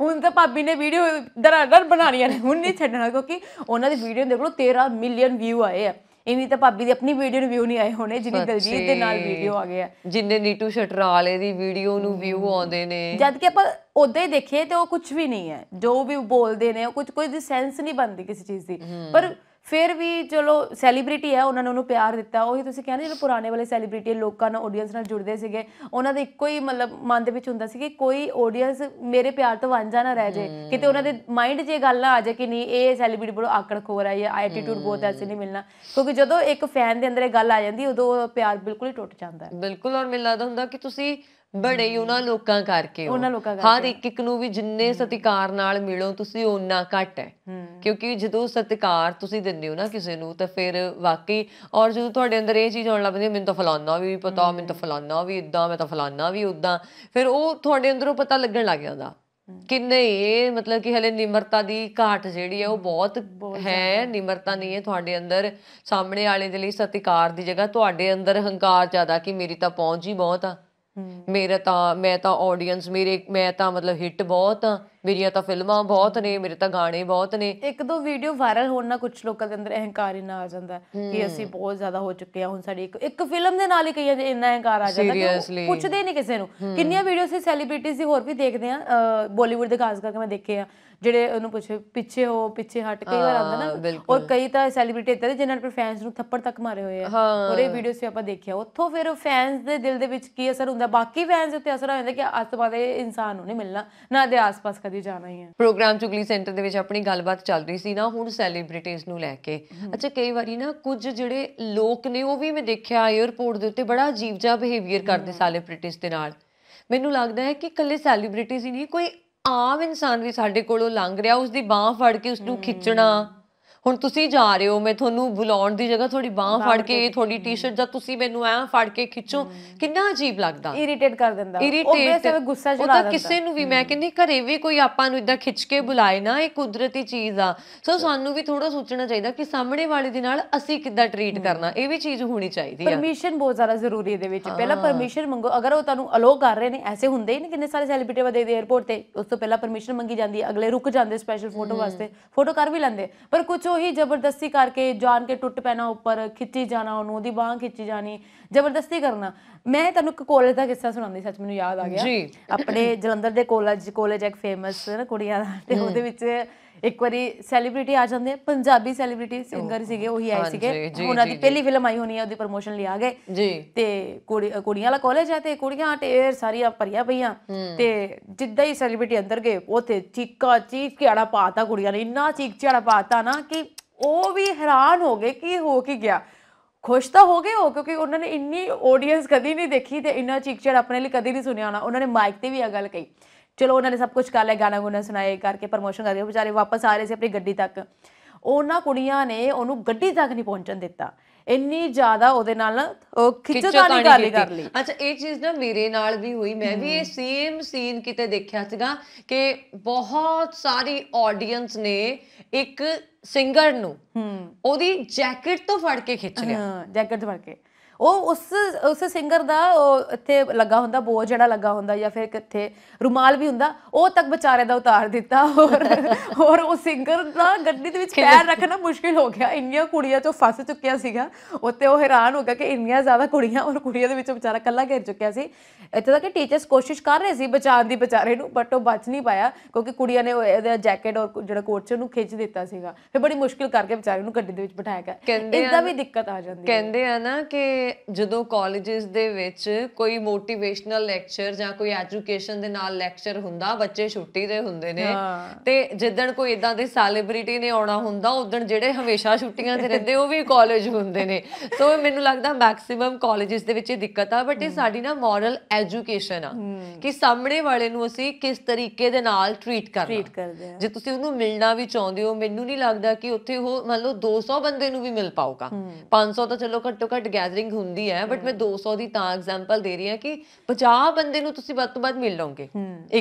ਹੁਣ ਤਾਂ ਭਾਬੀ ਨੇ ਵੀਡੀਓ ਦਰਾਦਰ ਬਣਾਣੀਆਂ ਨੇ ਹੁਣ ਨਹੀਂ ਛੱਡਣਾ ਕਿਉਂਕਿ ਉਹਨਾਂ ਦੀ ਵੀਡੀਓ ਦੇਖ ਲਓ 13 ਮਿਲੀਅਨ ਵਿਊ ਆਏ ਆ ਇਹਨੀ ਤਾਂ ਭਾਬੀ ਦੀ ਆਪਣੀ ਵੀਡੀਓ ਨੂੰ ਵਿਊ ਨਹੀਂ ਆਏ ਹੋਣੇ ਜਿੰਨੀ ਦਲਜੀਤ ਦੇ ਨਾਲ ਵੀਡੀਓ ਆ ਗਏ ਆ ਜਿੰਨੇ ਨੀਟੂ ਸ਼ਟਰਾਲੇ ਦੀ ਵੀਡੀਓ ਨੂੰ ਵਿਊ ਆਉਂਦੇ ਨੇ ਜਦ ਕਿ ਆਪਾਂ ਉਦਾਂ ਹੀ ਦੇਖੀਏ ਤੇ ਉਹ ਕੁਝ ਵੀ ਨਹੀਂ ਹੈ ਜੋ ਵੀ ਬੋਲਦੇ ਨੇ ਉਹ ਕੁਝ ਕੋਈ ਦੀ ਸੈਂਸ ਨਹੀਂ ਬਣਦੀ ਕਿਸੇ ਚੀਜ਼ ਦੀ ਪਰ ਫਿਰ ਵੀ ਚਲੋ ਸੈਲੀਬ੍ਰਿਟੀ ਹੈ ਉਹਨਾਂ ਨੇ ਉਹਨੂੰ ਪਿਆਰ ਦਿੱਤਾ ਉਹੀ ਤੁਸੀਂ ਕਹਿੰਦੇ ਜਿਹੜੇ ਪੁਰਾਣੇ ਵਾਲੇ ਸੈਲੀਬ੍ਰਿਟੀ ਲੋਕਾਂ ਨਾਲ ਆਡੀਅנס ਨਾਲ ਜੁੜਦੇ ਸੀਗੇ ਉਹਨਾਂ ਦੇ ਇੱਕੋ ਹੀ ਮਤਲਬ ਮਨ ਦੇ ਵਿੱਚ ਹੁੰਦਾ ਸੀ ਕਿ ਕੋਈ ਆਡੀਅנס ਮੇਰੇ ਪਿਆਰ ਤੋਂ ਵਾਂਝਾ ਨਾ ਰਹਿ ਜਾਏ ਕਿਤੇ ਉਹਨਾਂ ਦੇ ਮਾਈਂਡ 'ਚ ਇਹ ਗੱਲ ਨਾ ਆ ਜਾਏ ਕਿ ਨਹੀਂ ਇਹ ਸੈਲੀਬ੍ਰਿਟੀ ਬੜਾ ਆਕੜ ਖੋਰ ਹੈ ਜਾਂ ਐਟੀਟਿਊਡ ਬਹੁਤ ਐਸੇ ਨਹੀਂ ਮਿਲਣਾ ਕਿਉਂਕਿ ਜਦੋਂ ਇੱਕ ਫੈਨ ਦੇ ਅੰਦਰ ਇਹ ਗੱਲ ਆ ਜਾਂਦੀ ਉਦੋਂ ਪਿਆਰ ਬਿਲਕੁਲ ਹੀ ਟੁੱਟ ਜਾਂਦਾ ਹੈ ਬਿਲਕੁਲ ਔਰ ਮੈਨੂੰ ਲੱਗਦਾ ਹੁੰਦਾ ਕਿ ਤੁਸੀਂ ਬੜੇ ਉਹਨਾਂ ਲੋਕਾਂ ਕਰਕੇ ਉਹਨਾਂ ਲੋਕਾਂ ਕਰਕੇ ਹਰ ਇੱਕ ਇੱਕ ਨੂੰ ਵੀ ਜਿੰਨੇ ਸਤਿਕਾਰ ਨਾਲ ਮਿਲੋ ਤੁਸੀਂ ਉਹਨਾਂ ਘੱਟ ਹੈ ਕਿਉਂਕਿ ਜਦੋਂ ਸਤਿਕਾਰ ਤੁਸੀਂ ਦਿੰਦੇ ਹੋ ਨਾ ਕਿਸੇ ਨੂੰ ਤਾਂ ਫਿਰ ਵਾਕਈ ਔਰ ਜਦੋਂ ਤੁਹਾਡੇ ਅੰਦਰ ਇਹ ਚੀਜ਼ ਆਉਣ ਲੱਗਦੀ ਹੈ ਮੈਨੂੰ ਤਾਂ ਫਲਾਣਾ ਵੀ ਪਤਾ ਮੈਨੂੰ ਤਾਂ ਫਲਾਣਾ ਵੀ ਇਦਾਂ ਮੈਂ ਤਾਂ ਫਲਾਣਾ ਵੀ ਉਦਾਂ ਫਿਰ ਉਹ ਤੁਹਾਡੇ ਅੰਦਰੋਂ ਪਤਾ ਲੱਗਣ ਲੱਗ ਜਾਂਦਾ ਕਿ ਨਹੀਂ ਮਤਲਬ ਕਿ ਹਲੇ ਨਿਮਰਤਾ ਦੀ ਘਾਟ ਜਿਹੜੀ ਹੈ ਉਹ ਬਹੁਤ ਹੈ ਨਿਮਰਤਾ ਨਹੀਂ ਹੈ ਤੁਹਾਡੇ ਅੰਦਰ ਸਾਹਮਣੇ ਵਾਲੇ ਦੇ ਲਈ ਸਤਿਕਾਰ ਦੀ ਜਗ੍ਹਾ ਤੁਹਾਡੇ ਅੰਦਰ ਹੰਕਾਰ ਜ਼ਿਆਦਾ ਕਿ ਮੇਰੀ ਤਾਂ ਪਹੁੰਚ ਹੀ ਬਹੁਤ ਆ ਮੇਰਾ ਤਾਂ ਮੈਂ ਤਾਂ ਆਡੀਅנס ਮੇਰੇ ਮੈਂ ਤਾਂ ਮਤਲਬ ਹਿੱਟ ਬਹੁਤ ਆ ਮੇਰੀਆਂ ਤਾਂ ਫਿਲਮਾਂ ਬਹੁਤ ਨੇ ਮੇਰੇ ਤਾਂ ਗਾਣੇ ਬਹੁਤ ਨੇ ਇੱਕ ਦੋ ਵੀਡੀਓ ਵਾਇਰਲ ਹੋਣ ਨਾਲ ਕੁਝ ਲੋਕਾਂ ਦੇ ਅੰਦਰ ਅਹੰਕਾਰ ਹੀ ਨਾ ਆ ਜਾਂਦਾ ਕਿ ਅਸੀਂ ਬਹੁਤ ਜ਼ਿਆਦਾ ਹੋ ਚੁੱਕੇ ਆ ਹੁਣ ਸਾਡੀ ਇੱਕ ਇੱਕ ਫਿਲਮ ਦੇ ਨਾਲ ਹੀ ਕਈ ਇੰਨਾ ਅਹੰਕਾਰ ਆ ਜਾਂਦਾ ਕਿ ਪੁੱਛਦੇ ਨਹੀਂ ਕਿਸੇ ਨੂੰ ਕਿੰਨੀਆਂ ਵੀਡੀਓ ਸੀ ਸੈਲੀਬ੍ਰਿਟੀਜ਼ ਦੀ ਹੋਰ ਵੀ ਦੇਖਦੇ ਆ ਬਾਲੀਵੁੱਡ ਦੇ ਖਾਸ ਕਰਕੇ ਮੈਂ ਦੇਖੇ ਆ ਜਿਹੜੇ ਉਹਨੂੰ ਪੁੱਛੇ ਪਿੱਛੇ ਹੋ ਪਿੱਛੇ ਹਟ ਕੇ ਵਾਰ ਆਉਂਦਾ ਨਾ ਔਰ ਕਈ ਤਾਂ ਸੈਲੀਬ੍ਰਿਟੀ ਇਦਾਂ ਦੇ ਜਿਨ੍ਹਾਂ ਨੇ ਆਪਣੇ ਫੈਨਸ ਨੂੰ ਥੱਪੜ ਤੱਕ ਮਾਰੇ ਹੋਏ ਆ ਔਰ ਇਹ ਵੀਡੀਓ ਸੀ ਆਪਾਂ ਦੇਖਿਆ ਉੱਥੋਂ ਫਿਰ ਫੈਨਸ ਦੇ ਦਿਲ ਦੇ ਵਿੱਚ ਕੀ ਅਸਰ ਹੁੰਦਾ ਬਾਕੀ ਫੈਨਸ ਉੱਤੇ ਅਸਰ ਹੋ ਜਾਂਦਾ ਕਿ ਅੱਜ ਤੋਂ ਬਾਅਦ ਇਹ ਇਨਸਾਨ ਨੂੰ ਨਹੀਂ ਮਿਲਣਾ ਨਾ ਦੇ ਆਸ-ਪਾਸ ਕਦੀ ਜਾਣਾ ਹੀ ਹੈ ਪ੍ਰੋਗਰਾਮ ਚੁਗਲੀ ਸੈਂਟਰ ਦੇ ਵਿੱਚ ਆਪਣੀ ਗੱਲਬਾਤ ਚੱਲ ਰਹੀ ਸੀ ਨਾ ਹੁਣ ਸੈਲੀਬ੍ਰਿਟੀਜ਼ ਨੂੰ ਲੈ ਕੇ ਅੱਛਾ ਕਈ ਵਾਰੀ ਨਾ ਕੁਝ ਜਿਹੜੇ ਲੋਕ ਨੇ ਉਹ ਵੀ ਮੈਂ ਦੇਖਿਆ 에어ਪੋਰਟ ਦੇ ਉੱਤੇ ਬੜਾ ਅਜੀਬ ਜਿਹਾ ਬਿਹੇਵੀਅਰ ਕਰਦੇ ਸੈਲੀਬ੍ਰਿਟੀਜ਼ ਦੇ ਨਾਲ ਮੈਨੂੰ ਲੱਗਦਾ ਹੈ ਕਿ ਕੱਲੇ ਸੈਲੀਬ੍ਰਿਟੀਜ਼ ਹੀ ਨਹੀਂ ਕੋਈ ਆਮ ਇਨਸਾਨ ਵੀ ਸਾਡੇ ਕੋਲੋਂ ਲੰਘ ਰਿਹਾ ਉਸ ਦੀ ਬਾਹ ਫੜ ਕੇ ਉਸ ਨੂੰ ਖਿੱਚਣਾ ਹੁਣ ਤੁਸੀਂ ਜਾ ਰਹੇ ਹੋ ਮੈਂ ਤੁਹਾਨੂੰ ਬੁਲਾਉਣ ਦੀ ਜਗ੍ਹਾ ਤੁਹਾਡੀ ਬਾਹ ਫੜ ਕੇ ਤੁਹਾਡੀ ਟੀ-ਸ਼ਰਟ ਜਾਂ ਤੁਸੀਂ ਮੈਨੂੰ ਐ ਫੜ ਕੇ ਖਿੱਚੋ ਕਿੰਨਾ ਅਜੀਬ ਲੱਗਦਾ ਇਰੀਟੇਟ ਕਰ ਦਿੰਦਾ ਉਹ ਵੈਸੇ ਗੁੱਸਾ ਜਿਹਾ ਦਿੰਦਾ ਉਹ ਤਾਂ ਕਿਸੇ ਨੂੰ ਵੀ ਮੈਂ ਕਹਿੰਦੀ ਘਰੇ ਵੀ ਕੋਈ ਆਪਾਂ ਨੂੰ ਇਦਾਂ ਖਿੱਚ ਕੇ ਬੁਲਾਏ ਨਾ ਇਹ ਕੁਦਰਤੀ ਚੀਜ਼ ਆ ਸੋ ਸਾਨੂੰ ਵੀ ਥੋੜਾ ਸੋਚਣਾ ਚਾਹੀਦਾ ਕਿ ਸਾਹਮਣੇ ਵਾਲੇ ਦੇ ਨਾਲ ਅਸੀਂ ਕਿੱਦਾਂ ਟ੍ਰੀਟ ਕਰਨਾ ਇਹ ਵੀ ਚੀਜ਼ ਹੋਣੀ ਚਾਹੀਦੀ ਆ ਪਰਮਿਸ਼ਨ ਬਹੁਤ ਜ਼ਿਆਦਾ ਜ਼ਰੂਰੀ ਹੈ ਇਹਦੇ ਵਿੱਚ ਪਹਿਲਾਂ ਪਰਮਿਸ਼ਨ ਮੰਗੋ ਅਗਰ ਉਹ ਤੁਹਾਨੂੰ ਅਲੋ ਕਰ ਰਹੇ ਨੇ ਐਸੇ ਹੁੰਦੇ ਹੀ ਨੇ ਕਿੰਨੇ ਸਾਰੇ ਸੈਲੀਬ੍ਰਿਟੀ ਵਦੇ ਦੇ 에어ਪੋਰਟ ਤੇ ਉਸ ਤੋਂ ਪਹਿਲਾਂ ਪਰਮਿਸ਼ਨ ਮੰਗੀ ਜਾਂਦੀ ਹੈ ਅਗਲੇ ਰੁਕ ਜਾਂਦੇ ਸਪੈਸ਼ਲ ਫੋਟੋ ਵਾਸਤੇ ਫੋਟੋ ਕਰ ਵੀ ਲੈਂਦੇ ਪਰ ਕੁਝ ਵਿੱਚੋਂ ਹੀ ਜ਼ਬਰਦਸਤੀ ਕਰਕੇ ਜਾਨ ਕੇ ਟੁੱਟ ਪੈਣਾ ਉੱਪਰ ਖਿੱਚੀ ਜਾਣਾ ਉਹਨੂੰ ਉਹਦੀ ਬਾਹ ਖਿੱਚੀ ਜਾਣੀ ਜ਼ਬਰਦਸਤੀ ਕਰਨਾ ਮੈਂ ਤੁਹਾਨੂੰ ਇੱਕ ਕਾਲਜ ਦਾ ਕਿੱਸਾ ਸੁਣਾਉਂਦੀ ਸੱਚ ਮੈਨੂੰ ਯਾਦ ਆ ਗਿਆ ਆਪਣੇ ਜਲੰਧਰ ਦੇ ਕਾਲਜ ਕਾਲਜ ਇੱਕ ਫੇਮਸ ਕੁੜੀਆਂ ਦਾ ਤੇ ਉਹਦੇ ਵਿੱਚ ਇੱਕ ਵਾਰੀ ਸੈਲੀਬ੍ਰਿਟੀ ਆ ਜਾਂਦੇ ਪੰਜਾਬੀ ਸੈਲੀਬ੍ਰਿਟੀ ਸਿੰਗਰ ਸੀਗੇ ਉਹੀ ਆਏ ਸੀਗੇ ਉਹਨਾਂ ਦੀ ਪਹਿਲੀ ਫਿਲਮ ਆਈ ਹੋਣੀ ਹੈ ਉਹਦੀ ਪ੍ਰੋਮੋਸ਼ਨ ਲਈ ਆ ਗਏ ਜੀ ਤੇ ਕੁੜੀਆਂ ਵਾਲਾ ਕਾਲਜ ਹੈ ਤੇ ਕੁੜੀਆਂ ਢੇਰ ਸਾਰੀਆਂ ਭਰੀਆਂ ਪਈਆਂ ਤੇ ਜਿੱਦਾਂ ਹੀ ਸੈਲੀਬ੍ਰਿਟੀ ਅੰਦਰ ਗਏ ਉਥੇ ਚੀਕਾ ਚੀਕ ਆੜਾ ਪਾਤਾ ਕੁੜੀਆਂ ਨੇ ਇੰਨਾ ਚੀਕ ਚੜਾ ਪਾਤਾ ਨਾ ਕਿ ਉਹ ਵੀ ਹੈਰਾਨ ਹੋ ਗਏ ਕਿ ਹੋ ਕੀ ਗਿਆ ਖੁਸ਼ ਤਾਂ ਹੋ ਗਏ ਹੋ ਕਿਉਂਕਿ ਉਹਨਾਂ ਨੇ ਇੰਨੀ ਆਡੀਅנס ਕਦੀ ਨਹੀਂ ਦੇਖੀ ਤੇ ਇੰਨਾ ਚੀਕਚੜ ਆਪਣੇ ਲਈ ਕਦੀ ਨਹੀਂ ਸੁਣਿਆ ਹੋਣਾ ਉਹਨਾਂ ਨੇ ਮਾਈਕ ਤੇ ਵੀ ਇਹ ਗੱਲ ਕਹੀ ਚਲੋ ਉਹਨਾਂ ਨੇ ਸਭ ਕੁਝ ਕਰ ਲਿਆ ਗਾਣਾ ਗੁਣਾ ਸੁਣਾਏ ਕਰਕੇ ਪ੍ਰਮੋਸ਼ਨ ਕਰਕੇ ਵਿਚਾਰੇ ਵਾਪਸ ਆ ਰਹੇ ਸੀ ਆਪਣੀ ਗੱਡੀ ਤੱਕ ਉਹਨਾਂ ਕੁੜੀਆਂ ਨੇ ਉਹਨੂੰ ਗੱਡੀ ਤੱਕ ਨਹੀਂ ਪਹੁੰਚਣ ਦਿੱਤਾ ਇੰਨੀ ਜ਼ਿਆਦਾ ਉਹਦੇ ਨਾਲ ਖਿੱਚਤਾਣੀ ਕਰ ਕਰ ਲਈ ਅੱਛਾ ਇਹ ਚੀਜ਼ ਨਾ ਮੇਰੇ ਨਾਲ ਵੀ ਹੋਈ ਮੈਂ ਵੀ ਇਹ ਸੇਮ ਸੀਨ ਕਿਤੇ ਦੇਖਿਆ ਸੀਗਾ ਕਿ ਬਹੁਤ ਸਾਰੀ ਆਡੀਅנס ਨੇ ਇੱਕ ਸਿੰਗਰ ਨੂੰ ਉਹਦੀ ਜੈਕਟ ਤੋਂ ਫੜ ਕੇ ਖਿੱਚ ਲਿਆ ਹਾਂ ਜੈਕਟ ਤੋਂ ਫੜ ਕੇ ਉਹ ਉਸ ਉਸ ਸਿੰਗਰ ਦਾ ਇੱਥੇ ਲੱਗਾ ਹੁੰਦਾ ਬੋਝ ਜਿਹੜਾ ਲੱਗਾ ਹੁੰਦਾ ਜਾਂ ਫਿਰ ਕਿੱਥੇ ਰੁਮਾਲ ਵੀ ਹੁੰਦਾ ਉਹ ਤੱਕ ਵਿਚਾਰੇ ਦਾ ਉਤਾਰ ਦਿੱਤਾ ਹੋਰ ਹੋਰ ਉਹ ਸਿੰਗਰ ਦਾ ਗੱਡੀ ਦੇ ਵਿੱਚ ਪੈਰ ਰੱਖਣਾ ਮੁਸ਼ਕਿਲ ਹੋ ਗਿਆ ਇੰਨੀਆਂ ਕੁੜੀਆਂ ਚੋਂ ਫਸ ਚੁੱਕਿਆ ਸੀਗਾ ਉੱਤੇ ਉਹ ਹੈਰਾਨ ਹੋ ਗਿਆ ਕਿ ਇੰਨੀਆਂ ਜ਼ਿਆਦਾ ਕੁੜੀਆਂ ਔਰ ਕੁੜੀਆਂ ਦੇ ਵਿੱਚੋਂ ਵਿਚਾਰਾ ਕੱਲਾ ਘਿਰ ਚੁੱਕਿਆ ਸੀ ਇੱਥੇ ਤੱਕ ਕਿ ਟੀਚਰਸ ਕੋਸ਼ਿਸ਼ ਕਰ ਰਹੇ ਸੀ ਬਚਾਉਣ ਦੀ ਵਿਚਾਰੇ ਨੂੰ ਬਟ ਉਹ ਬਚ ਨਹੀਂ ਪਾਇਆ ਕਿਉਂਕਿ ਕੁੜੀਆਂ ਨੇ ਉਹਦਾ ਜੈਕਟ ਔਰ ਜਿਹੜਾ ਕੋਟ ਚ ਉਹਨੂੰ ਖਿੱਚ ਦਿੱਤਾ ਸੀਗਾ ਫਿਰ ਬੜੀ ਮੁਸ਼ਕਿਲ ਕਰਕੇ ਵਿਚਾਰੇ ਨੂੰ ਗੱਡੀ ਦੇ ਵਿੱਚ ਬਿਠਾਇਆ ਗਿਆ ਇਸ ਦਾ ਵੀ ਦਿੱਕਤ ਆ ਜਾਂਦੀ ਹੈ ਕਹਿੰਦੇ ਆ ਨਾ ਕਿ ਜਦੋਂ ਕਾਲਜਸ ਦੇ ਵਿੱਚ ਕੋਈ ਮੋਟੀਵੇਸ਼ਨਲ ਲੈਕਚਰ ਜਾਂ ਕੋਈ ਐਜੂਕੇਸ਼ਨ ਦੇ ਨਾਲ ਲੈਕਚਰ ਹੁੰਦਾ ਬੱਚੇ ਛੁੱਟੀ ਤੇ ਹੁੰਦੇ ਨੇ ਤੇ ਜਿੱਦਣ ਕੋਈ ਇਦਾਂ ਦੇ ਸੈਲੀਬ੍ਰਿਟੀ ਨੇ ਆਉਣਾ ਹੁੰਦਾ ਉਦੋਂ ਜਿਹੜੇ ਹਮੇਸ਼ਾ ਛੁੱਟੀਆਂ ਤੇ ਰਹਿੰਦੇ ਉਹ ਵੀ ਕਾਲਜ ਹੁੰਦੇ ਨੇ ਸੋ ਮੈਨੂੰ ਲੱਗਦਾ ਮੈਕਸਿਮਮ ਕਾਲਜਸ ਦੇ ਵਿੱਚ ਇਹ ਦਿੱਕਤ ਆ ਬਟ ਇਹ ਸਾਡੀ ਨਾ ਮੋਰਲ ਐਜੂਕੇਸ਼ਨ ਆ ਕਿ ਸਾਹਮਣੇ ਵਾਲੇ ਨੂੰ ਅਸੀਂ ਕਿਸ ਤਰੀਕੇ ਦੇ ਨਾਲ ਟ੍ਰੀਟ ਕਰਨਾ ਜੇ ਤੁਸੀਂ ਉਹਨੂੰ ਮਿਲਣਾ ਵੀ ਚਾਹੁੰਦੇ ਹੋ ਮੈਨੂੰ ਨਹੀਂ ਲੱਗਦਾ ਕਿ ਉੱਥੇ ਉਹ ਮੰਨ ਲਓ 200 ਬੰਦੇ ਨੂੰ ਵੀ ਮਿਲ ਪਾਊਗਾ 500 ਤਾਂ ਚਲੋ ਘੱਟੋ ਘੱਟ ਗੈਦਰਿੰਗ ਹੁੰਦੀ ਹੈ ਬਟ ਮੈਂ 200 ਦੀ ਤਾਂ ਐਗਜ਼ਾਮਪਲ ਦੇ ਰਹੀ ਹਾਂ ਕਿ 50 ਬੰਦੇ ਨੂੰ ਤੁਸੀਂ ਵੱਧ ਤੋਂ ਵੱਧ ਮਿਲ ਲਓਗੇ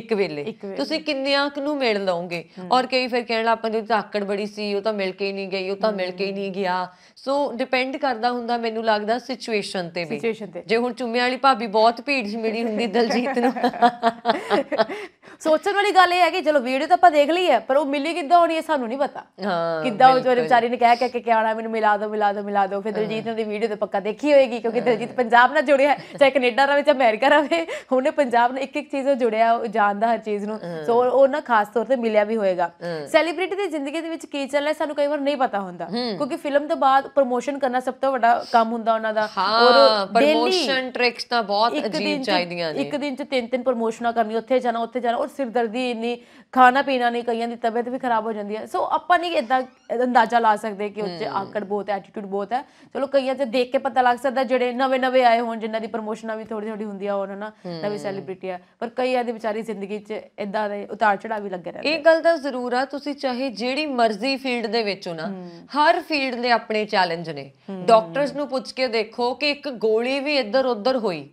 ਇੱਕ ਵੇਲੇ ਤੁਸੀਂ ਕਿੰਨਿਆਂ ਨੂੰ ਮਿਲ ਲਓਗੇ ਔਰ ਕਈ ਫਿਰ ਕਹਿਣ ਲੱਗ ਪੰਦੇ ਤਾਕੜ ਬੜੀ ਸੀ ਉਹ ਤਾਂ ਮਿਲ ਕੇ ਹੀ ਨਹੀਂ ਗਈ ਉਹ ਤਾਂ ਮਿਲ ਕੇ ਹੀ ਨਹੀਂ ਗਿਆ ਸੋ ਡਿਪੈਂਡ ਕਰਦਾ ਹੁੰਦਾ ਮੈਨੂੰ ਲੱਗਦਾ ਸਿਚੁਏਸ਼ਨ ਤੇ ਵੀ ਜੇ ਹੁਣ ਚੁੰਮੇ ਵਾਲੀ ਭਾਬੀ ਬਹੁਤ ਭੀੜ ਜਿ ਮਿਲੀ ਹੁੰਦੀ ਦਲਜੀਤ ਨੂੰ *laughs* ਸੋਚਣ ਵਾਲੀ ਗੱਲ ਇਹ ਹੈ ਕਿ ਚਲੋ ਵੀਡੀਓ ਤਾਂ ਆਪਾਂ ਦੇਖ ਲਈ ਹੈ ਪਰ ਉਹ ਮਿਲੀ ਕਿੱਦਾਂ ਹੋਣੀ ਹੈ ਸਾਨੂੰ ਨਹੀਂ ਪਤਾ ਹਾਂ ਕਿੱਦਾਂ ਉਹ ਵਿਚਾਰੀ ਨੇ ਕਹਿ ਕਹਿ ਕੇ ਕਿ ਆਣਾ ਮੈਨੂੰ ਮਿਲਾ ਦਿਓ ਮਿਲਾ ਦਿਓ ਮਿਲਾ ਦਿਓ ਫਿਰ ਦਲਜੀਤ ਨੇ ਦੀ ਵੀਡੀਓ ਤਾਂ ਪੱਕਾ ਦੇਖੀ ਹੋਏਗੀ ਰਹੇਗੀ ਕਿਉਂਕਿ ਦਿਲਜੀਤ ਪੰਜਾਬ ਨਾਲ ਜੁੜਿਆ ਹੈ ਚਾਹੇ ਕੈਨੇਡਾ ਰਵੇ ਚਾਹੇ ਅਮਰੀਕਾ ਰਵੇ ਉਹਨੇ ਪੰਜਾਬ ਨਾਲ ਇੱਕ ਇੱਕ ਚੀਜ਼ ਨਾਲ ਜੁੜਿਆ ਉਹ ਜਾਣਦਾ ਹਰ ਚੀਜ਼ ਨੂੰ ਸੋ ਉਹ ਨਾ ਖਾਸ ਤੌਰ ਤੇ ਮਿਲਿਆ ਵੀ ਹੋਏਗਾ ਸੈਲੀਬ੍ਰਿਟੀ ਦੀ ਜ਼ਿੰਦਗੀ ਦੇ ਵਿੱਚ ਕੀ ਚੱਲ ਰਿਹਾ ਸਾਨੂੰ ਕਈ ਵਾਰ ਨਹੀਂ ਪਤਾ ਹੁੰਦਾ ਕਿਉਂਕਿ ਫਿਲਮ ਤੋਂ ਬਾਅਦ ਪ੍ਰੋਮੋਸ਼ਨ ਕਰਨਾ ਸਭ ਤੋਂ ਵੱਡਾ ਕੰਮ ਹੁੰਦਾ ਉਹਨਾਂ ਦਾ ਔਰ ਪ੍ਰੋਮੋਸ਼ਨ ਟ੍ਰਿਕਸ ਤਾਂ ਬਹੁਤ ਅਜੀਬ ਚਾਹੀਦੀਆਂ ਨੇ ਇੱਕ ਦਿਨ ਚ ਤਿੰਨ ਤਿੰਨ ਪ੍ਰੋਮੋਸ਼ਨਾਂ ਕਰਨੀ ਉੱਥੇ ਜਾਣਾ ਉੱਥੇ ਜਾਣਾ ਔਰ ਸਿਰਦਰਦੀ ਇੰਨੀ ਖਾਣਾ ਪੀਣਾ ਨਹੀਂ ਕਈਆਂ ਦੀ ਤਬੀਅਤ ਵੀ ਖਰਾਬ ਹੋ ਜਾਂਦੀ ਹੈ ਸੋ ਆਪਾਂ ਨਹੀਂ ਇਦਾਂ ਅੰਦਾਜ਼ਾ ਲਾ ਸਕਦੇ ਕਿ ਉੱਚ ਆਕੜ ਬਹੁਤ ਹੈ ਐਟੀਟਿਊਡ ਬਹੁਤ ਹੈ ਚਲੋ ਕਈਆਂ ਤੇ ਦੇਖ ਕੇ ਪਤਾ ਲੱਗ ਸਕਦਾ ਜਿਹੜੇ ਨਵੇਂ ਨਵੇਂ ਆਏ ਹੋਣ ਜਿਨ੍ਹਾਂ ਦੀ ਪ੍ਰਮੋਸ਼ਨਾਂ ਵੀ ਥੋੜੀ ਥੋੜੀ ਹੁੰਦੀ ਆ ਉਹਨਾਂ ਨਾ ਨਵੀਂ ਸੈਲੀਬ੍ਰਿਟੀ ਆ ਪਰ ਕਈਆਂ ਦੀ ਵਿਚਾਰੀ ਜ਼ਿੰਦਗੀ 'ਚ ਇਦਾਂ ਦੇ ਉਤਾਰ ਚੜਾਅ ਵੀ ਲੱਗੇ ਰਹਿੰਦੇ ਇਹ ਗੱਲ ਤਾਂ ਜ਼ਰੂਰ ਆ ਤੁਸੀਂ ਚਾਹੇ ਜਿਹੜੀ ਮਰਜ਼ੀ ਫੀਲਡ ਦੇ ਵਿੱਚ ਹੋ ਨਾ ਹਰ ਫੀਲਡ ਦੇ ਆਪਣੇ ਚੈਲੰਜ ਨੇ ਡਾਕਟਰਸ ਨੂੰ ਪੁੱਛ ਕੇ ਦੇਖੋ ਕਿ ਇੱਕ ਗੋਲੀ ਵੀ ਇੱਧਰ ਉੱਧਰ ਹੋਈ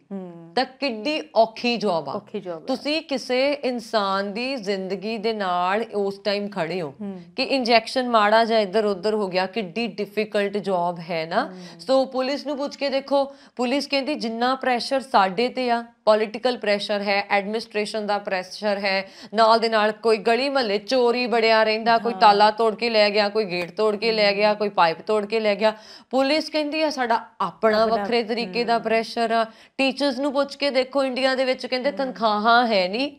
ਤਾਂ ਕਿੱਡੀ ਔਖੀ ਜੌਬ ਆ ਔਖੀ ਤੁਸੀਂ ਕਿਸੇ ਇਨਸਾਨ ਦੀ ਜ਼ਿੰਦਗੀ ਦੇ ਨਾਲ ਉਸ ਟਾਈਮ ਖੜੇ ਹੋ ਕਿ ਇੰਜੈਕਸ਼ਨ ਮਾੜਾ ਜਾਂ ਇੱਧਰ ਉੱਧਰ ਹੋ ਗਿਆ ਕਿੱਡੀ ਡਿਫਿਕਲਟ ਜੌਬ ਹੈ ਨਾ ਸੋ ਪੁਲਿਸ ਨੂੰ ਪੁੱਛ ਕੇ ਦੇਖੋ ਪੁਲਿਸ ਕਹਿੰਦੀ ਜਿੰਨਾ ਪ੍ਰੈਸ਼ਰ ਸਾਡੇ ਤੇ ਆ ਪੋਲਿਟੀਕਲ ਪ੍ਰੈਸ਼ਰ ਹੈ ਐਡਮਿਨਿਸਟ੍ਰੇਸ਼ਨ ਦਾ ਪ੍ਰੈਸ਼ਰ ਹੈ ਨਾਲ ਦੇ ਨਾਲ ਕੋਈ ਗਲੀ ਮਹੱਲੇ ਚੋਰੀ ਬੜਿਆ ਰਹਿੰਦਾ ਕੋਈ ਤਾਲਾ ਤੋੜ ਕੇ ਲੈ ਗਿਆ ਕੋਈ ਗੇਟ ਤੋੜ ਕੇ ਲੈ ਗਿਆ ਕੋਈ ਪਾਈਪ ਤੋੜ ਕੇ ਲੈ ਗਿਆ ਪੁਲਿਸ ਕਹਿੰਦੀ ਆ ਸਾਡਾ ਆਪਣਾ ਵੱਖਰੇ ਤਰੀਕੇ ਦਾ ਪ੍ਰੈਸ਼ਰ ਆ ਟੀਚਰਸ ਨੂੰ ਪੁੱਛ ਕੇ ਦੇਖੋ ਇੰਡੀਆ ਦੇ ਵਿੱਚ ਕਹਿੰਦੇ ਤਨਖਾਹਾਂ ਹੈ ਨਹੀਂ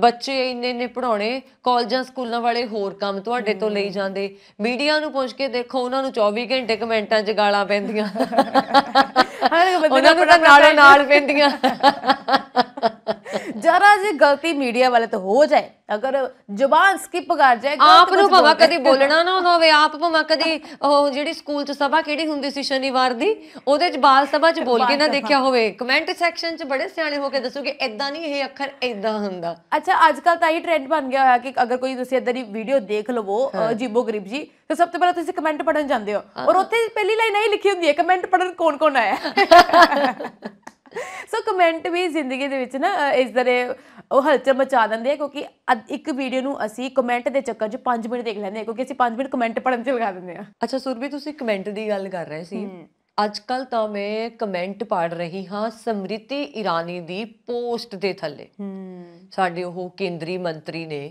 ਬੱਚੇ ਇੰਨੇ ਨੇ ਪੜਾਉਣੇ ਕਾਲਜਾਂ ਸਕੂਲਾਂ ਵਾਲੇ ਹੋਰ ਕੰਮ ਤੁਹਾਡੇ ਤੋਂ ਲਈ ਜਾਂਦੇ ਮੀਡੀਆ ਨੂੰ ਪੁੱਛ ਕੇ ਦੇਖੋ ਉਹਨਾਂ ਨੂੰ 24 ਘੰਟੇ ਕਮੈਂਟਾਂ 'ਚ ਗਾਲਾਂ ਪੈਂਦੀਆਂ ਉਹਨਾਂ ਨੂੰ ਨਾਲ ਨਾਲ ਪੈਂਦੀਆਂ ਜਰਾ ਜੇ ਗਲਤੀ ਮੀਡੀਆ ਵਾਲੇ ਤੋਂ ਹੋ ਜਾਏ ਅਗਰ ਜ਼ੁਬਾਨ ਸਕਿਪ ਕਰ ਜਾਏ ਆਪ ਨੂੰ ਭਵਾ ਕਦੀ ਬੋਲਣਾ ਨਾ ਹੋਵੇ ਆਪ ਭਵਾ ਕਦੀ ਉਹ ਜਿਹੜੀ ਸਕੂਲ 'ਚ ਸਭਾ ਕਿਹੜੀ ਹੁੰਦੀ ਸੀ ਸ਼ਨੀਵਾਰ ਦੀ ਉਹਦੇ 'ਚ ਬਾਲ ਸਭਾ 'ਚ ਬੋਲ ਕੇ ਨਾ ਦੇਖਿਆ ਹੋਵੇ ਕਮੈਂਟ ਸੈਕਸ਼ਨ 'ਚ ਬੜੇ ਸਿਆਣੇ ਹੋ ਕੇ ਦੱਸੋਗੇ ਇਦਾਂ ਨਹੀਂ ਇਹ ਅੱਖਰ ਇਦਾਂ ਹੁੰਦਾ ਅੱਛਾ ਅੱਜ ਕੱਲ ਤਾਂ ਇਹ ਟ੍ਰੈਂਡ ਬਣ ਗਿਆ ਹੋਇਆ ਕਿ ਅਗਰ ਕੋਈ ਤੁਸੀਂ ਇਦਾਂ ਦੀ ਵੀਡੀਓ ਦੇਖ ਲਵੋ ਜੀਬੋ ਗਰੀਬ ਜੀ ਤਾਂ ਸਭ ਤੋਂ ਪਹਿਲਾਂ ਤੁਸੀਂ ਕਮੈਂਟ ਪੜਨ ਜਾਂਦੇ ਹੋ ਔਰ ਉੱਥੇ ਪਹਿਲੀ ਲਾਈਨ ਨਹੀਂ ਲਿਖੀ ਹੁੰਦੀ ਹੈ ਕਮੈਂਟ ਪੜਨ ਕੌਣ ਕੌਣ ਆਇਆ ਸੋ *laughs* ਕਮੈਂਟ ਵੀ ਜ਼ਿੰਦਗੀ ਦੇ ਵਿੱਚ ਨਾ ਇਸ ਤਰ੍ਹਾਂ ਉਹ ਹਲਚਲ ਮਚਾ ਦਿੰਦੇ ਆ ਕਿਉਂਕਿ ਇੱਕ ਵੀਡੀਓ ਨੂੰ ਅਸੀਂ ਕਮੈਂਟ ਦੇ ਚੱਕਰ 'ਚ 5 ਮਿੰਟ ਦੇਖ ਲੈਂਦੇ ਆ ਕਿਉਂਕਿ ਅਸੀਂ 5 ਮਿੰਟ ਕਮੈਂਟ ਪੜਨ 'ਚ ਲਗਾ ਦਿੰਦੇ ਆ ਅੱਛਾ ਸੁਰਵੀ ਤੁਸੀਂ ਕਮੈਂਟ ਦੀ ਗੱਲ ਕਰ ਰਹੇ ਸੀ ਅੱਜ ਕੱਲ ਤਾਂ ਮੈਂ ਕਮੈਂਟ ਪੜ ਰਹੀ ਹਾਂ ਸਮ੍ਰਿਤੀ ਇਰਾਨੀ ਦੀ ਪੋਸਟ ਦੇ ਥੱਲੇ ਸਾਡੇ ਉਹ ਕੇਂਦਰੀ ਮੰਤਰੀ ਨੇ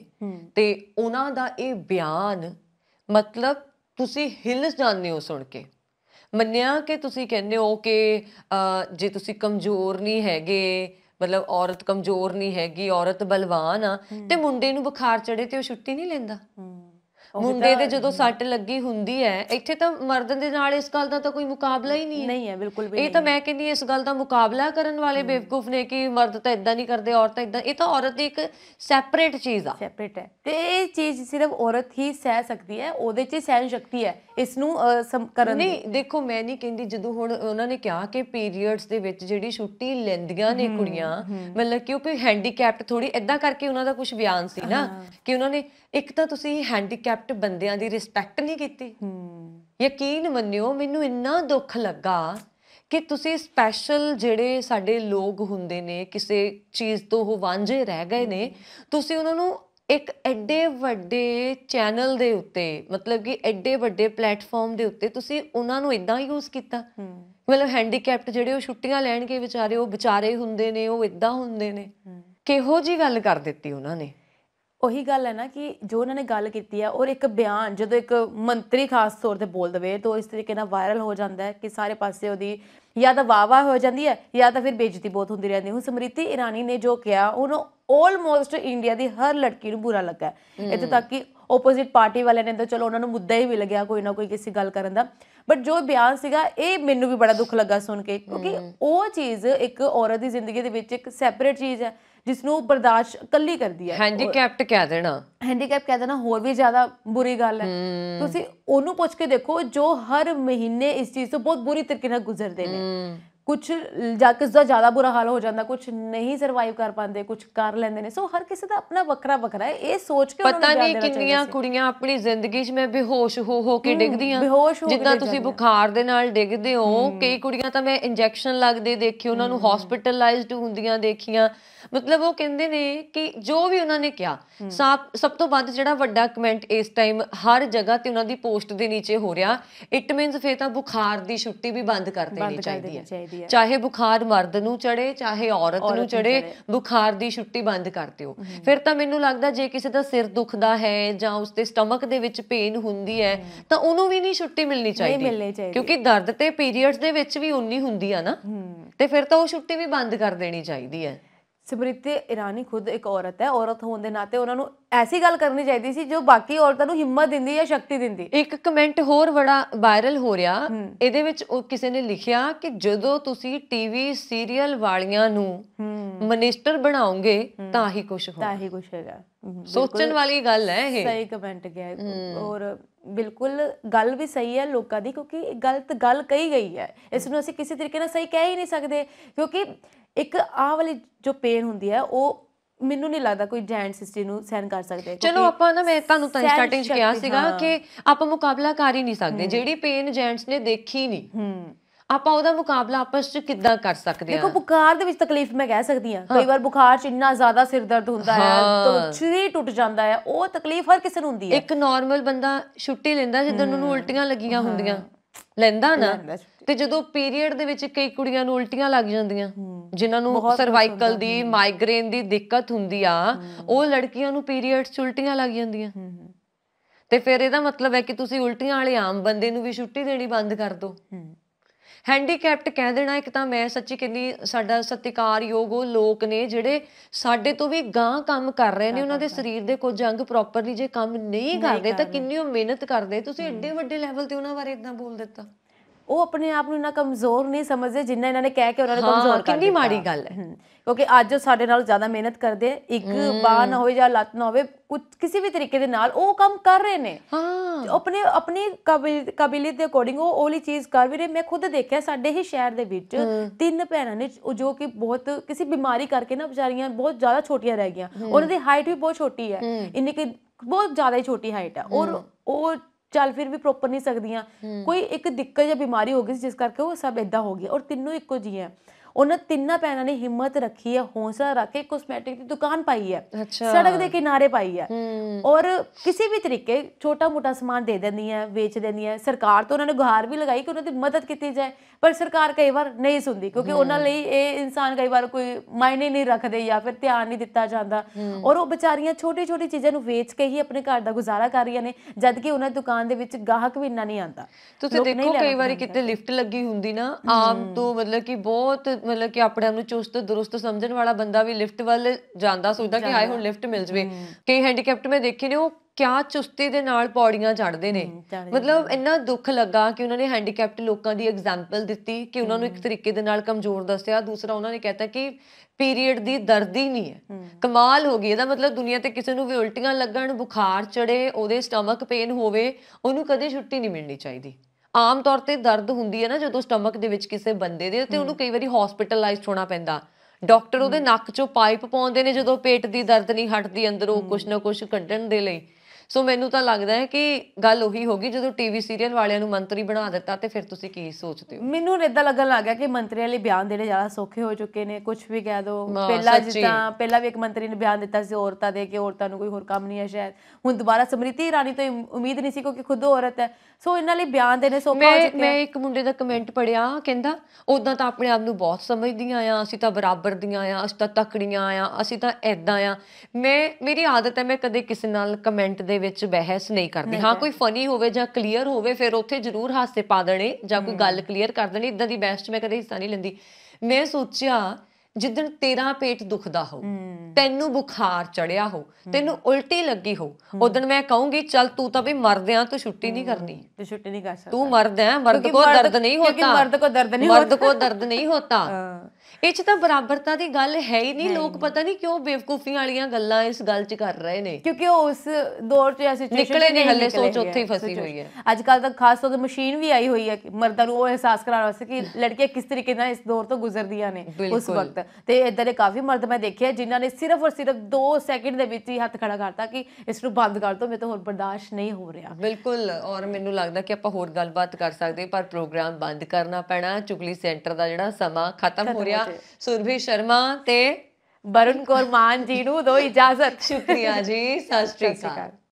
ਤੇ ਉਹਨਾਂ ਦਾ ਇਹ ਬਿਆਨ ਮਤਲਬ ਤੁਸੀਂ ਹਿਲ ਜਾਂਦੇ ਹੋ ਸੁਣ ਕੇ ਮੰਨਿਆ ਕਿ ਤੁਸੀਂ ਕਹਿੰਦੇ ਹੋ ਕਿ ਜੇ ਤੁਸੀਂ ਕਮਜ਼ੋਰ ਨਹੀਂ ਹੈਗੇ ਮਤਲਬ ਔਰਤ ਕਮਜ਼ੋਰ ਨਹੀਂ ਹੈਗੀ ਔਰਤ ਬਲਵਾਨ ਆ ਤੇ ਮੁੰਡੇ ਨੂੰ ਬੁਖਾਰ ਚੜੇ ਤੇ ਉਹ ਛੁੱਟੀ ਨਹੀਂ ਲੈਂਦਾ ਮੁੰਡੇ ਦੇ ਜਦੋਂ ਸੱਟ ਲੱਗੀ ਹੁੰਦੀ ਹੈ ਇੱਥੇ ਤਾਂ ਮਰਦ ਦੇ ਨਾਲ ਇਸ ਗੱਲ ਦਾ ਤਾਂ ਕੋਈ ਮੁਕਾਬਲਾ ਹੀ ਨਹੀਂ ਨਹੀਂ ਹੈ ਬਿਲਕੁਲ ਵੀ ਇਹ ਤਾਂ ਮੈਂ ਕਹਿੰਦੀ ਇਸ ਗੱਲ ਦਾ ਮੁਕਾਬਲਾ ਕਰਨ ਵਾਲੇ ਬੇਵਕੂਫ ਨੇ ਕਿ ਮਰਦ ਤਾਂ ਇਦਾਂ ਨਹੀਂ ਕਰਦੇ ਔਰਤਾਂ ਇਦਾਂ ਇਹ ਤਾਂ ਔਰਤ ਦੀ ਇੱਕ ਸੈਪਰੇਟ ਚੀਜ਼ ਆ ਸੈਪਰੇਟ ਹੈ ਤੇ ਇਹ ਚੀਜ਼ ਸਿਰਫ ਔਰਤ ਹੀ ਸਹਿ ਸਕਦੀ ਹੈ ਉਹਦੇ 'ਚ ਸਹਿਣ ਸ਼ਕਤੀ ਹੈ ਇਸ ਨੂੰ ਕਰਨ ਨਹੀਂ ਦੇਖੋ ਮੈਂ ਨਹੀਂ ਕਹਿੰਦੀ ਜਦੋਂ ਹੁਣ ਉਹਨਾਂ ਨੇ ਕਿਹਾ ਕਿ ਪੀਰੀਅਡਸ ਦੇ ਵਿੱਚ ਜਿਹੜੀ ਛੁੱਟੀ ਲੈਂਦੀਆਂ ਨੇ ਕੁੜੀਆਂ ਮਤਲਬ ਕਿ ਉਹ ਕੋਈ ਹੈਂਡੀਕੈਪਟ ਥੋੜੀ ਇਦਾਂ ਕਰਕੇ ਉਹਨਾਂ ਦਾ ਕੁਝ ਬਿਆਨ ਸੀ ਨਾ ਕਿ ਉਹਨਾਂ ਨੇ ਇੱਕ ਤਾਂ ਤੁਸੀਂ ਹੈਂਡੀਕੈਪ ਰਿਸਪੈਕਟ ਬੰਦਿਆਂ ਦੀ ਰਿਸਪੈਕਟ ਨਹੀਂ ਕੀਤੀ ਯਕੀਨ ਮੰਨਿਓ ਮੈਨੂੰ ਇੰਨਾ ਦੁੱਖ ਲੱਗਾ ਕਿ ਤੁਸੀਂ ਸਪੈਸ਼ਲ ਜਿਹੜੇ ਸਾਡੇ ਲੋਕ ਹੁੰਦੇ ਨੇ ਕਿਸੇ ਚੀਜ਼ ਤੋਂ ਉਹ ਵਾਂਝੇ ਰਹਿ ਗਏ ਨੇ ਤੁਸੀਂ ਉਹਨਾਂ ਨੂੰ ਇੱਕ ਐਡੇ ਵੱਡੇ ਚੈਨਲ ਦੇ ਉੱਤੇ ਮਤਲਬ ਕਿ ਐਡੇ ਵੱਡੇ ਪਲੇਟਫਾਰਮ ਦੇ ਉੱਤੇ ਤੁਸੀਂ ਉਹਨਾਂ ਨੂੰ ਇਦਾਂ ਯੂਜ਼ ਕੀਤਾ ਮਤਲਬ ਹੈਂਡੀਕੈਪਟ ਜਿਹੜੇ ਉਹ ਛੁੱਟੀਆਂ ਲੈਣ ਕੇ ਵਿਚਾਰੇ ਉਹ ਵਿਚਾਰੇ ਹੁੰਦੇ ਨੇ ਉਹ ਇਦਾਂ ਹੁੰਦੇ ਨੇ ਕਿਹੋ ਜੀ ਗੱਲ ਕਰ ਦਿੱਤੀ ਉਹਨਾਂ ਨੇ ਉਹੀ ਗੱਲ ਹੈ ਨਾ ਕਿ ਜੋ ਉਹਨਾਂ ਨੇ ਗੱਲ ਕੀਤੀ ਆ ਔਰ ਇੱਕ ਬਿਆਨ ਜਦੋਂ ਇੱਕ ਮੰਤਰੀ ਖਾਸ ਤੌਰ ਤੇ ਬੋਲ ਦਵੇ ਤਾਂ ਇਸ ਤਰੀਕੇ ਨਾਲ ਵਾਇਰਲ ਹੋ ਜਾਂਦਾ ਹੈ ਕਿ ਸਾਰੇ ਪਾਸੇ ਉਹਦੀ ਜਾਂ ਤਾਂ ਵਾਵਾ ਹੋ ਜਾਂਦੀ ਹੈ ਜਾਂ ਤਾਂ ਫਿਰ ਬੇਇੱਜ਼ਤੀ ਬਹੁਤ ਹੁੰਦੀ ਰਹਿੰਦੀ ਹੁਣ ਸਮ੍ਰਿਤੀ ਇਰਾਨੀ ਨੇ ਜੋ ਕਿਹਾ ਉਹਨੂੰ ਆਲਮੋਸਟ ਇੰਡੀਆ ਦੀ ਹਰ ਲੜਕੀ ਨੂੰ ਬੁਰਾ ਲੱਗਾ ਇੱਥੇ ਤੱਕ ਕਿ ਆਪੋਜ਼ਿਟ ਪਾਰਟੀ ਵਾਲਿਆਂ ਨੇ ਤਾਂ ਚਲੋ ਉਹਨਾਂ ਨੂੰ ਮੁੱਦਾ ਹੀ ਮਿਲ ਗਿਆ ਕੋਈ ਨਾ ਕੋਈ ਕਿਸੇ ਗੱਲ ਕਰਨ ਦਾ ਬਟ ਜੋ ਬਿਆਨ ਸੀਗਾ ਇਹ ਮੈਨੂੰ ਵੀ ਬੜਾ ਦੁੱਖ ਲੱਗਾ ਸੁਣ ਕੇ ਕਿਉਂਕਿ ਉਹ ਚੀਜ਼ ਇੱਕ ਔਰਤ ਦੀ ਜ਼ਿੰਦਗੀ ਦੇ ਵਿੱਚ ਇੱਕ ਸੈਪਰੇਟ ਚੀਜ਼ ਹੈ ਜਿਸ ਨੂੰ ਬਰਦਾਸ਼ਤ ਇਕੱਲੀ ਕਰਦੀ ਹੈ ਹੈਂਡੀਕੈਪਟ ਕਹਿ ਦੇਣਾ ਹੈਂਡੀਕੈਪ ਕਹਿ ਦੇਣਾ ਹੋਰ ਵੀ ਜ਼ਿਆਦਾ ਬੁਰੀ ਗੱਲ ਹੈ ਤੁਸੀਂ ਉਹਨੂੰ ਪੁੱਛ ਕੇ ਦੇਖੋ ਜੋ ਹਰ ਮਹੀਨੇ ਇਸ ਚੀਜ਼ ਤੋਂ ਬਹੁਤ ਬੁਰੀ ਤਰੀਕੇ ਨਾਲ ਗੁਜ਼ਰਦੇ ਨੇ ਕੁਝ ਜਾ ਕੇ ਦਾ ਜ਼ਿਆਦਾ ਬੁਰਾ ਹਾਲ ਹੋ ਜਾਂਦਾ ਕੁਝ ਨਹੀਂ ਸਰਵਾਈਵ ਕਰ ਪਾਉਂਦੇ ਕੁਝ ਕਰ ਲੈਂਦੇ ਨੇ ਸੋ ਹਰ ਕਿਸੇ ਦਾ ਆਪਣਾ ਵੱਖਰਾ ਵੱਖਰਾ ਹੈ ਇਹ ਸੋਚ ਕੇ ਉਹਨਾਂ ਨੂੰ ਪਤਾ ਨਹੀਂ ਕਿੰਨੀਆਂ ਕੁੜੀਆਂ ਆਪਣੀ ਜ਼ਿੰਦਗੀ 'ਚ ਮੈਂ ਬੇਹੋਸ਼ ਹੋ ਹੋ ਕੇ ਡਿੱਗਦੀਆਂ ਜਿੱਦਾਂ ਤੁਸੀਂ ਬੁਖਾਰ ਦੇ ਨਾਲ ਡਿੱਗਦੇ ਹੋ ਕਈ ਕੁੜੀਆਂ ਤਾਂ ਮੈਂ ਇੰਜੈਕਸ਼ਨ ਲੱਗਦੇ ਦੇਖੀ ਉਹਨਾਂ ਨੂੰ ਹਸਪੀਟਲਾਈਜ਼ਡ ਹੁੰਦੀਆਂ ਦੇਖੀਆਂ ਮਤਲਬ ਉਹ ਕਹਿੰਦੇ ਨੇ ਕਿ ਜੋ ਵੀ ਉਹਨਾਂ ਨੇ ਕਿਹਾ ਸਭ ਤੋਂ ਵੱਧ ਜਿਹੜਾ ਵੱਡਾ ਕਮੈਂਟ ਇਸ ਟਾਈਮ ਹਰ ਜਗ੍ਹਾ ਤੇ ਉਹਨਾਂ ਦੀ ਪੋਸਟ ਦੇ ਨੀਚੇ ਹੋ ਰਿਹਾ ਇਟ ਮੀਨਸ ਫੇਰ ਤਾਂ ਬੁਖਾਰ ਦੀ ਛੁੱਟੀ ਵੀ ਬੰਦ ਕਰ ਦੇਣੀ ਚਾਹੀਦੀ ਹੈ ਹੈ ਚਾਹੇ ਬੁਖਾਰ ਮਰਦ ਨੂੰ ਚੜੇ ਚਾਹੇ ਔਰਤ ਨੂੰ ਚੜੇ ਬੁਖਾਰ ਦੀ ਛੁੱਟੀ ਬੰਦ ਕਰ ਦਿਓ ਫਿਰ ਤਾਂ ਮੈਨੂੰ ਲੱਗਦਾ ਜੇ ਕਿਸੇ ਦਾ ਸਿਰ ਦੁਖਦਾ ਹੈ ਜਾਂ ਉਸ ਦੇ ਸਟਮਕ ਦੇ ਵਿੱਚ ਪੇਨ ਹੁੰਦੀ ਹੈ ਤਾਂ ਉਹਨੂੰ ਵੀ ਨਹੀਂ ਛੁੱਟੀ ਮਿਲਣੀ ਚਾਹੀਦੀ ਕਿਉਂਕਿ ਦਰਦ ਤੇ ਪੀਰੀਅਡਸ ਦੇ ਵਿੱਚ ਵੀ ਉਨੀ ਹੁੰਦੀ ਆ ਨਾ ਤੇ ਫਿਰ ਤਾਂ ਉਹ ਛੁੱਟੀ ਵੀ ਬੰਦ ਕਰ ਦੇਣੀ ਚਾਹੀਦੀ ਹੈ ਸਮ੍ਰਿਤੀ ਇਰਾਨੀ ਖੁਦ ਇੱਕ ਔਰਤ ਹੈ ਔਰਤ ਹੋਣ ਦੇ ਨਾਤੇ ਉਹਨਾਂ ਨੂੰ ਐਸੀ ਗੱਲ ਕਰਨੀ ਚਾਹੀਦੀ ਸੀ ਜੋ ਬਾਕੀ ਔਰਤਾਂ ਨੂੰ ਹਿੰਮਤ ਦਿੰਦੀ ਜਾਂ ਸ਼ਕਤੀ ਦਿੰਦੀ ਇੱਕ ਕਮੈਂਟ ਹੋਰ ਬੜਾ ਵਾਇਰਲ ਹੋ ਰਿਹਾ ਇਹਦੇ ਵਿੱਚ ਉਹ ਕਿਸੇ ਨੇ ਲਿਖਿਆ ਕਿ ਜਦੋਂ ਤੁਸੀਂ ਟੀਵੀ ਸੀਰੀਅਲ ਵਾਲੀਆਂ ਨੂੰ ਮਨਿਸਟਰ ਬਣਾਉਂਗੇ ਤਾਂ ਹੀ ਕੁਝ ਹੋਊਗਾ ਤਾਂ ਹੀ ਕੁਝ ਹੈਗਾ ਸੋਚਣ ਵਾਲੀ ਗੱਲ ਹੈ ਇਹ ਸਹੀ ਕਮੈਂਟ ਗਿਆ ਔਰ ਬਿਲਕੁਲ ਗੱਲ ਵੀ ਸਹੀ ਹੈ ਲੋਕਾਂ ਦੀ ਕਿਉਂਕਿ ਗਲਤ ਗੱਲ ਕਹੀ ਗਈ ਹੈ ਇਸ ਨੂੰ ਅਸੀਂ ਕਿਸੇ ਤਰੀਕੇ ਨਾਲ ਸਹੀ ਕਹਿ ਹੀ ਨਹੀਂ ਸਕਦੇ ਕਿਉਂਕਿ ਇੱਕ ਆਹ ਵਾਲੀ ਜੋ ਪੇਨ ਹੁੰਦੀ ਹੈ ਉਹ ਮੈਨੂੰ ਨਹੀਂ ਲੱਗਦਾ ਕੋਈ ਜੈਂਟ ਸਿਸਟੀ ਨੂੰ ਸਹਿਨ ਕਰ ਸਕਦੇ ਚਲੋ ਆਪਾਂ ਨਾ ਮੈਂ ਤੁਹਾਨੂੰ ਤਾਂ ਸਟਾਰਟਿੰਗ ਚ ਕਿਹਾ ਸੀਗਾ ਕਿ ਆਪਾਂ ਮੁਕਾਬਲਾ ਕਰ ਹੀ ਨਹੀਂ ਸਕਦੇ ਜਿਹੜੀ ਪੇਨ ਜੈਂਟਸ ਨੇ ਦੇਖੀ ਨਹੀਂ ਹੂੰ ਆਪਾਂ ਉਹਦਾ ਮੁਕਾਬਲਾ ਆਪਸ ਵਿੱਚ ਕਿੱਦਾਂ ਕਰ ਸਕਦੇ ਆ ਦੇਖੋ ਬੁਖਾਰ ਦੇ ਵਿੱਚ ਤਕਲੀਫ ਮੈਂ ਕਹਿ ਸਕਦੀ ਆ ਕਈ ਵਾਰ ਬੁਖਾਰ ਚ ਇੰਨਾ ਜ਼ਿਆਦਾ ਸਿਰ ਦਰਦ ਹੁੰਦਾ ਹੈ ਤਾਂ ਛਰੀ ਟੁੱਟ ਜਾਂਦਾ ਹੈ ਉਹ ਤਕਲੀਫ ਹਰ ਕਿਸੇ ਨੂੰ ਹੁੰਦੀ ਹੈ ਇੱਕ ਨਾਰਮਲ ਬੰਦਾ ਛੁੱਟੀ ਲੈਂਦਾ ਜਦੋਂ ਉਹਨੂੰ ਉਲਟੀਆਂ ਲੱਗੀਆਂ ਹੁੰਦੀਆਂ ਲੈਂਦਾ ਨਾ ਤੇ ਜਦੋਂ ਪੀਰੀਅਡ ਦੇ ਵਿੱਚ ਕਈ ਕੁੜੀਆਂ ਨੂੰ ਉਲਟੀਆਂ ਲੱਗ ਜਾਂਦੀਆਂ ਜਿਨ੍ਹਾਂ ਨੂੰ ਸਰਵਾਈਕਲ ਦੀ ਮਾਈਗ੍ਰੇਨ ਦੀ ਦਿੱਕਤ ਹੁੰਦੀ ਆ ਉਹ ਲੜਕੀਆਂ ਨੂੰ ਪੀਰੀਅਡ 'ਚ ਉਲਟੀਆਂ ਲੱਗ ਜਾਂਦੀਆਂ ਤੇ ਫਿਰ ਇਹਦਾ ਮਤਲਬ ਹੈ ਕਿ ਤੁਸੀਂ ਉਲਟੀਆਂ ਵਾਲੇ ਆਮ ਬੰਦੇ ਨੂੰ ਵੀ ਛੁੱਟੀ ਦੇਣੀ ਬੰਦ ਕਰ ਦਿਓ ਹੈਂਡੀਕੈਪਟ ਕਹਿ ਦੇਣਾ ਇੱਕ ਤਾਂ ਮੈਂ ਸੱਚੀ ਕਹਿੰਦੀ ਸਾਡਾ ਸਤਿਕਾਰਯੋਗ ਉਹ ਲੋਕ ਨੇ ਜਿਹੜੇ ਸਾਡੇ ਤੋਂ ਵੀ ਗਾਂ ਕੰਮ ਕਰ ਰਹੇ ਨੇ ਉਹਨਾਂ ਦੇ ਸਰੀਰ ਦੇ ਕੁਝ ਅੰਗ ਪ੍ਰੋਪਰਲੀ ਜੇ ਕੰਮ ਨਹੀਂ ਕਰਦੇ ਤਾਂ ਕਿੰਨੀ ਉਹ ਮਿਹਨਤ ਕਰਦੇ ਤੁਸੀਂ ਐਡੇ ਵੱਡੇ ਲੈਵਲ ਤੇ ਉਹਨਾਂ ਬਾਰੇ ਇਦਾਂ ਬੋਲ ਦਿੱਤਾ ਉਹ ਆਪਣੇ ਆਪ ਨੂੰ ਇੰਨਾ ਕਮਜ਼ੋਰ ਨਹੀਂ ਸਮਝਦੇ ਜਿੰਨਾ ਇਹਨਾਂ ਨੇ ਕਹਿ ਕੇ ਉਹਨਾਂ ਨੂੰ ਕਮਜ਼ੋਰ ਕਰ ਕਿੰਨੀ ਮਾੜੀ ਗੱਲ ਹੈ ਕਿਉਂਕਿ ਅੱਜ ਸਾਡੇ ਨਾਲ ਜ਼ਿਆਦਾ ਮਿਹਨਤ ਕਰਦੇ ਇੱਕ ਬਾਹ ਨਾ ਹੋਵੇ ਜਾਂ ਲੱਤ ਨਾ ਹੋਵੇ ਕੁਝ ਕਿਸੇ ਵੀ ਤਰੀਕੇ ਦੇ ਨਾਲ ਉਹ ਕੰਮ ਕਰ ਰਹੇ ਨੇ ਹਾਂ ਆਪਣੇ ਆਪਣੀ ਕਾਬਿਲਿਤ ਦੇ ਅਕੋਰਡਿੰਗ ਉਹ ਉਹਲੀ ਚੀਜ਼ ਕਰ ਵੀ ਰਹੇ ਮੈਂ ਖੁਦ ਦੇਖਿਆ ਸਾਡੇ ਹੀ ਸ਼ਹਿਰ ਦੇ ਵਿੱਚ ਤਿੰਨ ਭੈਣਾਂ ਨੇ ਉਹ ਜੋ ਕਿ ਬਹੁਤ ਕਿਸੇ ਬਿਮਾਰੀ ਕਰਕੇ ਨਾ ਵਿਚਾਰੀਆਂ ਬਹੁਤ ਜ਼ਿਆਦਾ ਛੋਟੀਆਂ ਰਹਿ ਗਈਆਂ ਉਹਨਾਂ ਦੀ ਹਾਈਟ ਵੀ ਬਹੁਤ ਛੋਟੀ ਹੈ ਇੰਨੀ ਕਿ ਬਹੁਤ ਜ਼ਿਆਦਾ ਹੀ ਛੋਟੀ ਹਾਈਟ ਹੈ ਔਰ ਉਹ ਚੱਲ ਫਿਰ ਵੀ ਪ੍ਰੋਪਰ ਨਹੀਂ ਸਕਦੀਆਂ ਕੋਈ ਇੱਕ ਦਿੱਕਤ ਜਾਂ ਬਿਮਾਰੀ ਹੋ ਗਈ ਜਿਸ ਕਰਕੇ ਉਹ ਸਭ ਇਦਾਂ ਹੋ ਗਿਆ ਔਰ ਤਿੰਨੋਂ ਇੱਕੋ ਜੀ ਹੈ ਉਹਨਾਂ ਤਿੰਨਾਂ ਪੈਨਾਂ ਨੇ ਹਿੰਮਤ ਰੱਖੀ ਹੈ ਹੌਸਲਾ ਰੱਖ ਕੇ ਕੋਸਮੈਟਿਕ ਦੀ ਦੁਕਾਨ ਪਾਈ ਹੈ ਸੜਕ ਦੇ ਕਿਨਾਰੇ ਪਾਈ ਹੈ ਔਰ ਕਿਸੇ ਵੀ ਤਰੀਕੇ ਛੋਟਾ ਮੋਟਾ ਸਮਾਨ ਦੇ ਦਿੰਦੀਆਂ ਵੇਚ ਦਿੰਦੀਆਂ ਸਰਕਾਰ ਤੋਂ ਉਹਨਾਂ ਨੇ ਗੁਹਾਰ ਵੀ ਲਗਾਈ ਕਿ ਉਹਨਾਂ ਦੀ ਮਦਦ ਕੀਤੀ ਜਾਏ ਪਰ ਸਰਕਾਰ ਕਈ ਵਾਰ ਨਹੀਂ ਸੁਣਦੀ ਕਿਉਂਕਿ ਉਹਨਾਂ ਲਈ ਇਹ ਇਨਸਾਨ ਕਈ ਵਾਰ ਕੋਈ ਮਾਇਨੇ ਨਹੀਂ ਰੱਖਦੇ ਜਾਂ ਫਿਰ ਧਿਆਨ ਨਹੀਂ ਦਿੱਤਾ ਜਾਂਦਾ ਔਰ ਉਹ ਵਿਚਾਰੀਆਂ ਛੋਟੀ ਛੋਟੀ ਚੀਜ਼ਾਂ ਨੂੰ ਵੇਚ ਕੇ ਹੀ ਆਪਣੇ ਘਰ ਦਾ ਗੁਜ਼ਾਰਾ ਕਰ ਰਹੀਆਂ ਨੇ ਜਦ ਕਿ ਉਹਨਾਂ ਦੁਕਾਨ ਦੇ ਵਿੱਚ ਗਾਹਕ ਵੀ ਇੰਨਾ ਨਹੀਂ ਆਉਂਦਾ ਤੁਸੀਂ ਦੇਖੋ ਕਈ ਵਾਰੀ ਕਿਤੇ ਲਿਫਟ ਲੱਗੀ ਹੁੰਦੀ ਨਾ ਆਮ ਤੋਂ ਮਤਲਬ ਕਿ ਬਹੁਤ ਮਤਲਬ ਕਿ ਆਪਣੇ ਆਪ ਨੂੰ ਚੁਸਤ ਦਰੁਸਤ ਸਮਝਣ ਵਾਲਾ ਬੰਦਾ ਵੀ ਲਿਫਟ ਵੱਲ ਜਾਂਦਾ ਸੋਚਦਾ ਕਿ ਹਾਏ ਹੁਣ ਲਿਫਟ ਮਿਲ ਜਵੇ ਕਈ ਹੈਂਡੀਕੈਪਟ ਮੈਂ ਦੇਖੇ ਨੇ ਉਹ ਕਿਆ ਚੁਸਤੀ ਦੇ ਨਾਲ ਪੌੜੀਆਂ ਚੜਦੇ ਨੇ ਮਤਲਬ ਇੰਨਾ ਦੁੱਖ ਲੱਗਾ ਕਿ ਉਹਨਾਂ ਨੇ ਹੈਂਡੀਕੈਪਟ ਲੋਕਾਂ ਦੀ ਐਗਜ਼ਾਮਪਲ ਦਿੱਤੀ ਕਿ ਉਹਨਾਂ ਨੂੰ ਇੱਕ ਤਰੀਕੇ ਦੇ ਨਾਲ ਕਮਜ਼ੋਰ ਦੱਸਿਆ ਦੂਸਰਾ ਉਹਨਾਂ ਨੇ ਕਹਿਤਾ ਕਿ ਪੀਰੀਅਡ ਦੀ ਦਰਦ ਹੀ ਨਹੀਂ ਹੈ ਕਮਾਲ ਹੋ ਗਈ ਇਹਦਾ ਮਤਲਬ ਦੁਨੀਆ ਤੇ ਕਿਸੇ ਨੂੰ ਵੀ ਉਲਟੀਆਂ ਲੱਗਣ ਬੁਖਾਰ ਚੜੇ ਉਹਦੇ ਸਟਮਕ ਪੇਨ ਹੋਵੇ ਉਹਨੂੰ ਕਦੇ ਛੁੱਟੀ ਨਹੀਂ ਮਿਲਣੀ ਚਾਹੀਦੀ ਆਮ ਤੌਰ ਤੇ ਦਰਦ ਹੁੰਦੀ ਹੈ ਨਾ ਜਦੋਂ ਸਟਮਕ ਦੇ ਵਿੱਚ ਕਿਸੇ ਬੰਦੇ ਦੇ ਤੇ ਉਹਨੂੰ ਕਈ ਵਾਰੀ ਹਸਪੀਟਲਾਈਜ਼ਡ ਹੋਣਾ ਪੈਂਦਾ ਡਾਕਟਰ ਉਹਦੇ ਨੱਕ 'ਚੋਂ ਪਾਈਪ ਪਾਉਂਦੇ ਨੇ ਜਦੋਂ ਪੇਟ ਦੀ ਦਰਦ ਨਹੀਂ ਹਟਦੀ ਅੰਦਰੋਂ ਕੁਛ ਨਾ ਕੁਛ ਕੱਢਣ ਦੇ ਲਈ ਸੋ ਮੈਨੂੰ ਤਾਂ ਲੱਗਦਾ ਹੈ ਕਿ ਗੱਲ ਉਹੀ ਹੋਗੀ ਜਦੋਂ ਟੀਵੀ ਸੀਰੀਅਲ ਵਾਲਿਆਂ ਨੂੰ ਮੰਤਰੀ ਬਣਾ ਦਿੱਤਾ ਤੇ ਫਿਰ ਤੁਸੀਂ ਕੀ ਸੋਚਦੇ ਹੋ ਮੈਨੂੰ ਇਦਾਂ ਲੱਗਣ ਲੱਗ ਗਿਆ ਕਿ ਮੰਤਰੀਆਂ ਲਈ ਬਿਆਨ ਦੇਣੇ ਜ਼ਿਆਦਾ ਸੌਖੇ ਹੋ ਚੁੱਕੇ ਨੇ ਕੁਝ ਵੀ ਕਹਿ ਦੋ ਪਹਿਲਾਂ ਜਿੱਦਾਂ ਪਹਿਲਾਂ ਵੀ ਇੱਕ ਮੰਤਰੀ ਨੇ ਬਿਆਨ ਦਿੱਤਾ ਸੀ ਔਰਤਾਂ ਦੇ ਕਿ ਔਰਤਾਂ ਨੂੰ ਕੋਈ ਹੋਰ ਕੰਮ ਨਹੀਂ ਹੈ ਸ਼ਾਇਦ ਹੁਣ ਦੁਬਾਰਾ ਸਮ੍ਰਿਤੀ ਇਰਾਨੀ ਤੋਂ ਉਮੀਦ ਨਹੀਂ ਸੀ ਕਿਉਂਕਿ ਖੁਦ ਔਰਤ ਹੈ ਸੋ ਇਹਨਾਂ ਲਈ ਬਿਆਨ ਦੇਣੇ ਸੌਖਾ ਹੋ ਜਾਂਦਾ ਮੈਂ ਇੱਕ ਮੁੰਡੇ ਦਾ ਕਮੈਂਟ ਪੜਿਆ ਕਹਿੰਦਾ ਉਦਾਂ ਤਾਂ ਆਪਣੇ ਆਪ ਨੂੰ ਬਹੁਤ ਸਮਝਦੀਆਂ ਆ ਅਸੀਂ ਤਾਂ ਬਰਾਬਰ ਦੀਆਂ ਆ ਅਸੀਂ ਤਾਂ ਤਕੜੀਆਂ ਆ ਅਸੀਂ ਤਾਂ ਐਦਾਂ ਆ ਮੈਂ ਮੇਰੀ ਆਦਤ ਹੈ ਮੈਂ ਕਦੇ ਕਿਸੇ ਨਾਲ ਕਮੈਂਟ ਦੇ ਵਿੱਚ ਬਹਿਸ ਨਹੀਂ ਕਰਦੀ ਹਾਂ ਕੋਈ ਫਨੀ ਹੋਵੇ ਜਾਂ ਕਲੀਅਰ ਹੋਵੇ ਫਿਰ ਉੱਥੇ ਜ਼ਰੂਰ ਹਾਸੇ ਪਾ ਦੇਣੇ ਜਾਂ ਕੋਈ ਗੱਲ ਕਲੀਅਰ ਕਰ ਦੇਣੀ ਇਦਾਂ ਦੀ ਬਹਿਸ 'ਚ ਮੈਂ ਕਦੇ ਹਿੱਸਾ ਨਹੀਂ ਲੈਂਦੀ ਮੈਂ ਸੋਚਿਆ ਜਿੱਦਣ ਤੇਰਾ ਪੇਟ ਦੁਖਦਾ ਹੋ ਤੈਨੂੰ ਬੁਖਾਰ ਚੜਿਆ ਹੋ ਤੈਨੂੰ ਉਲਟੀ ਲੱਗੀ ਹੋ ਉਦੋਂ ਮੈਂ ਕਹੂੰਗੀ ਚੱਲ ਤੂੰ ਤਾਂ ਵੀ ਮਰਦਿਆਂ ਤੂੰ ਛੁੱਟੀ ਨਹੀਂ ਕਰਨੀ ਤੂੰ ਛੁੱਟੀ ਨਹੀਂ ਕਰ ਸਕਦਾ ਤੂੰ ਮਰਦ ਹੈ ਮਰਦ ਕੋ ਦਰਦ ਨਹੀਂ ਕਿਉਂਕਿ ਮਰਦ ਕੋ ਦਰਦ ਨਹੀਂ ਹੁੰਦਾ ਮਰਦ ਕੋ ਦਰਦ ਨਹੀਂ ਹਾਂ ਇਹ 'ਚ ਤਾਂ ਬਰਾਬਰਤਾ ਦੀ ਗੱਲ ਹੈ ਹੀ ਨਹੀਂ ਲੋਕ ਪਤਾ ਨਹੀਂ ਕਿਉਂ ਬੇਵਕੂਫੀਆਂ ਵਾਲੀਆਂ ਗੱਲਾਂ ਇਸ ਗੱਲ 'ਚ ਕਰ ਰਹੇ ਨੇ ਕਿਉਂਕਿ ਉਹ ਉਸ ਦੌਰ 'ਚ ਐਸੀ ਸਿਚੁਏਸ਼ਨ ਨਿਕਲੇ ਨਹੀਂ ਹੱਲੇ ਸੋਚ ਉੱਥੇ ਹੀ ਫਸੀ ਹੋਈ ਹੈ ਅੱਜ ਕੱਲ ਤਾਂ ਖਾਸ ਤੌਰ ਤੇ ਮਸ਼ੀਨ ਵੀ ਆਈ ਹੋਈ ਹੈ ਮਰਦਾਂ ਨੂੰ ਉਹ ਅਹਿਸਾਸ ਕਰਾਉਣ ਵਾਸਤੇ ਕਿ *laughs* ਲੜਕੀਆਂ ਕਿਸ ਤਰੀਕੇ ਨਾਲ ਇਸ ਦੌਰ ਤੋਂ ਗੁਜ਼ਰਦੀਆਂ ਨੇ ਉਸ ਵਕਤ ਤੇ ਇਦਾਂ ਦੇ ਕਾਫੀ ਮਰਦ ਮੈਂ ਦੇਖਿਆ ਜਿਨ੍ਹਾਂ ਨੇ ਸਿਰਫ ਔਰ ਸਿਰਫ 2 ਸੈਕਿੰਡ ਦੇ ਵਿੱਚ ਹੀ ਹੱਥ ਖੜਾ ਕਰਤਾ ਕਿ ਇਸ ਨੂੰ ਬੰਦ ਕਰ ਦੋ ਮੈਂ ਤਾਂ ਹੋਰ ਬਰਦਾਸ਼ਤ ਨਹੀਂ ਹੋ ਰਿਹਾ ਬਿਲਕੁਲ ਔਰ ਮੈਨੂੰ ਲੱਗਦਾ ਕਿ ਆਪਾਂ ਹੋਰ ਗੱਲਬਾਤ ਕਰ ਸਕਦੇ ਪਰ ਪ੍ਰੋਗਰਾਮ ਬੰਦ ਕਰਨਾ ਪੈਣਾ ਚੁਗਲੀ ਸੈਂਟਰ ਦਾ ਜਿਹੜਾ ਸਮਾਂ ਖਤਮ ਹੋ ਰਿਹਾ ਸੁਰਭੀ ਸ਼ਰਮਾ ਤੇ ਬਰਨ ਕੌਰ ਮਾਨ ਜੀ ਨੂੰ ਦੋ ਇਜਾਜ਼ਤ ਸ਼ੁਕਰੀਆ ਜੀ ਸਤਿ ਸ਼੍ਰੀ ਅਕਾਲ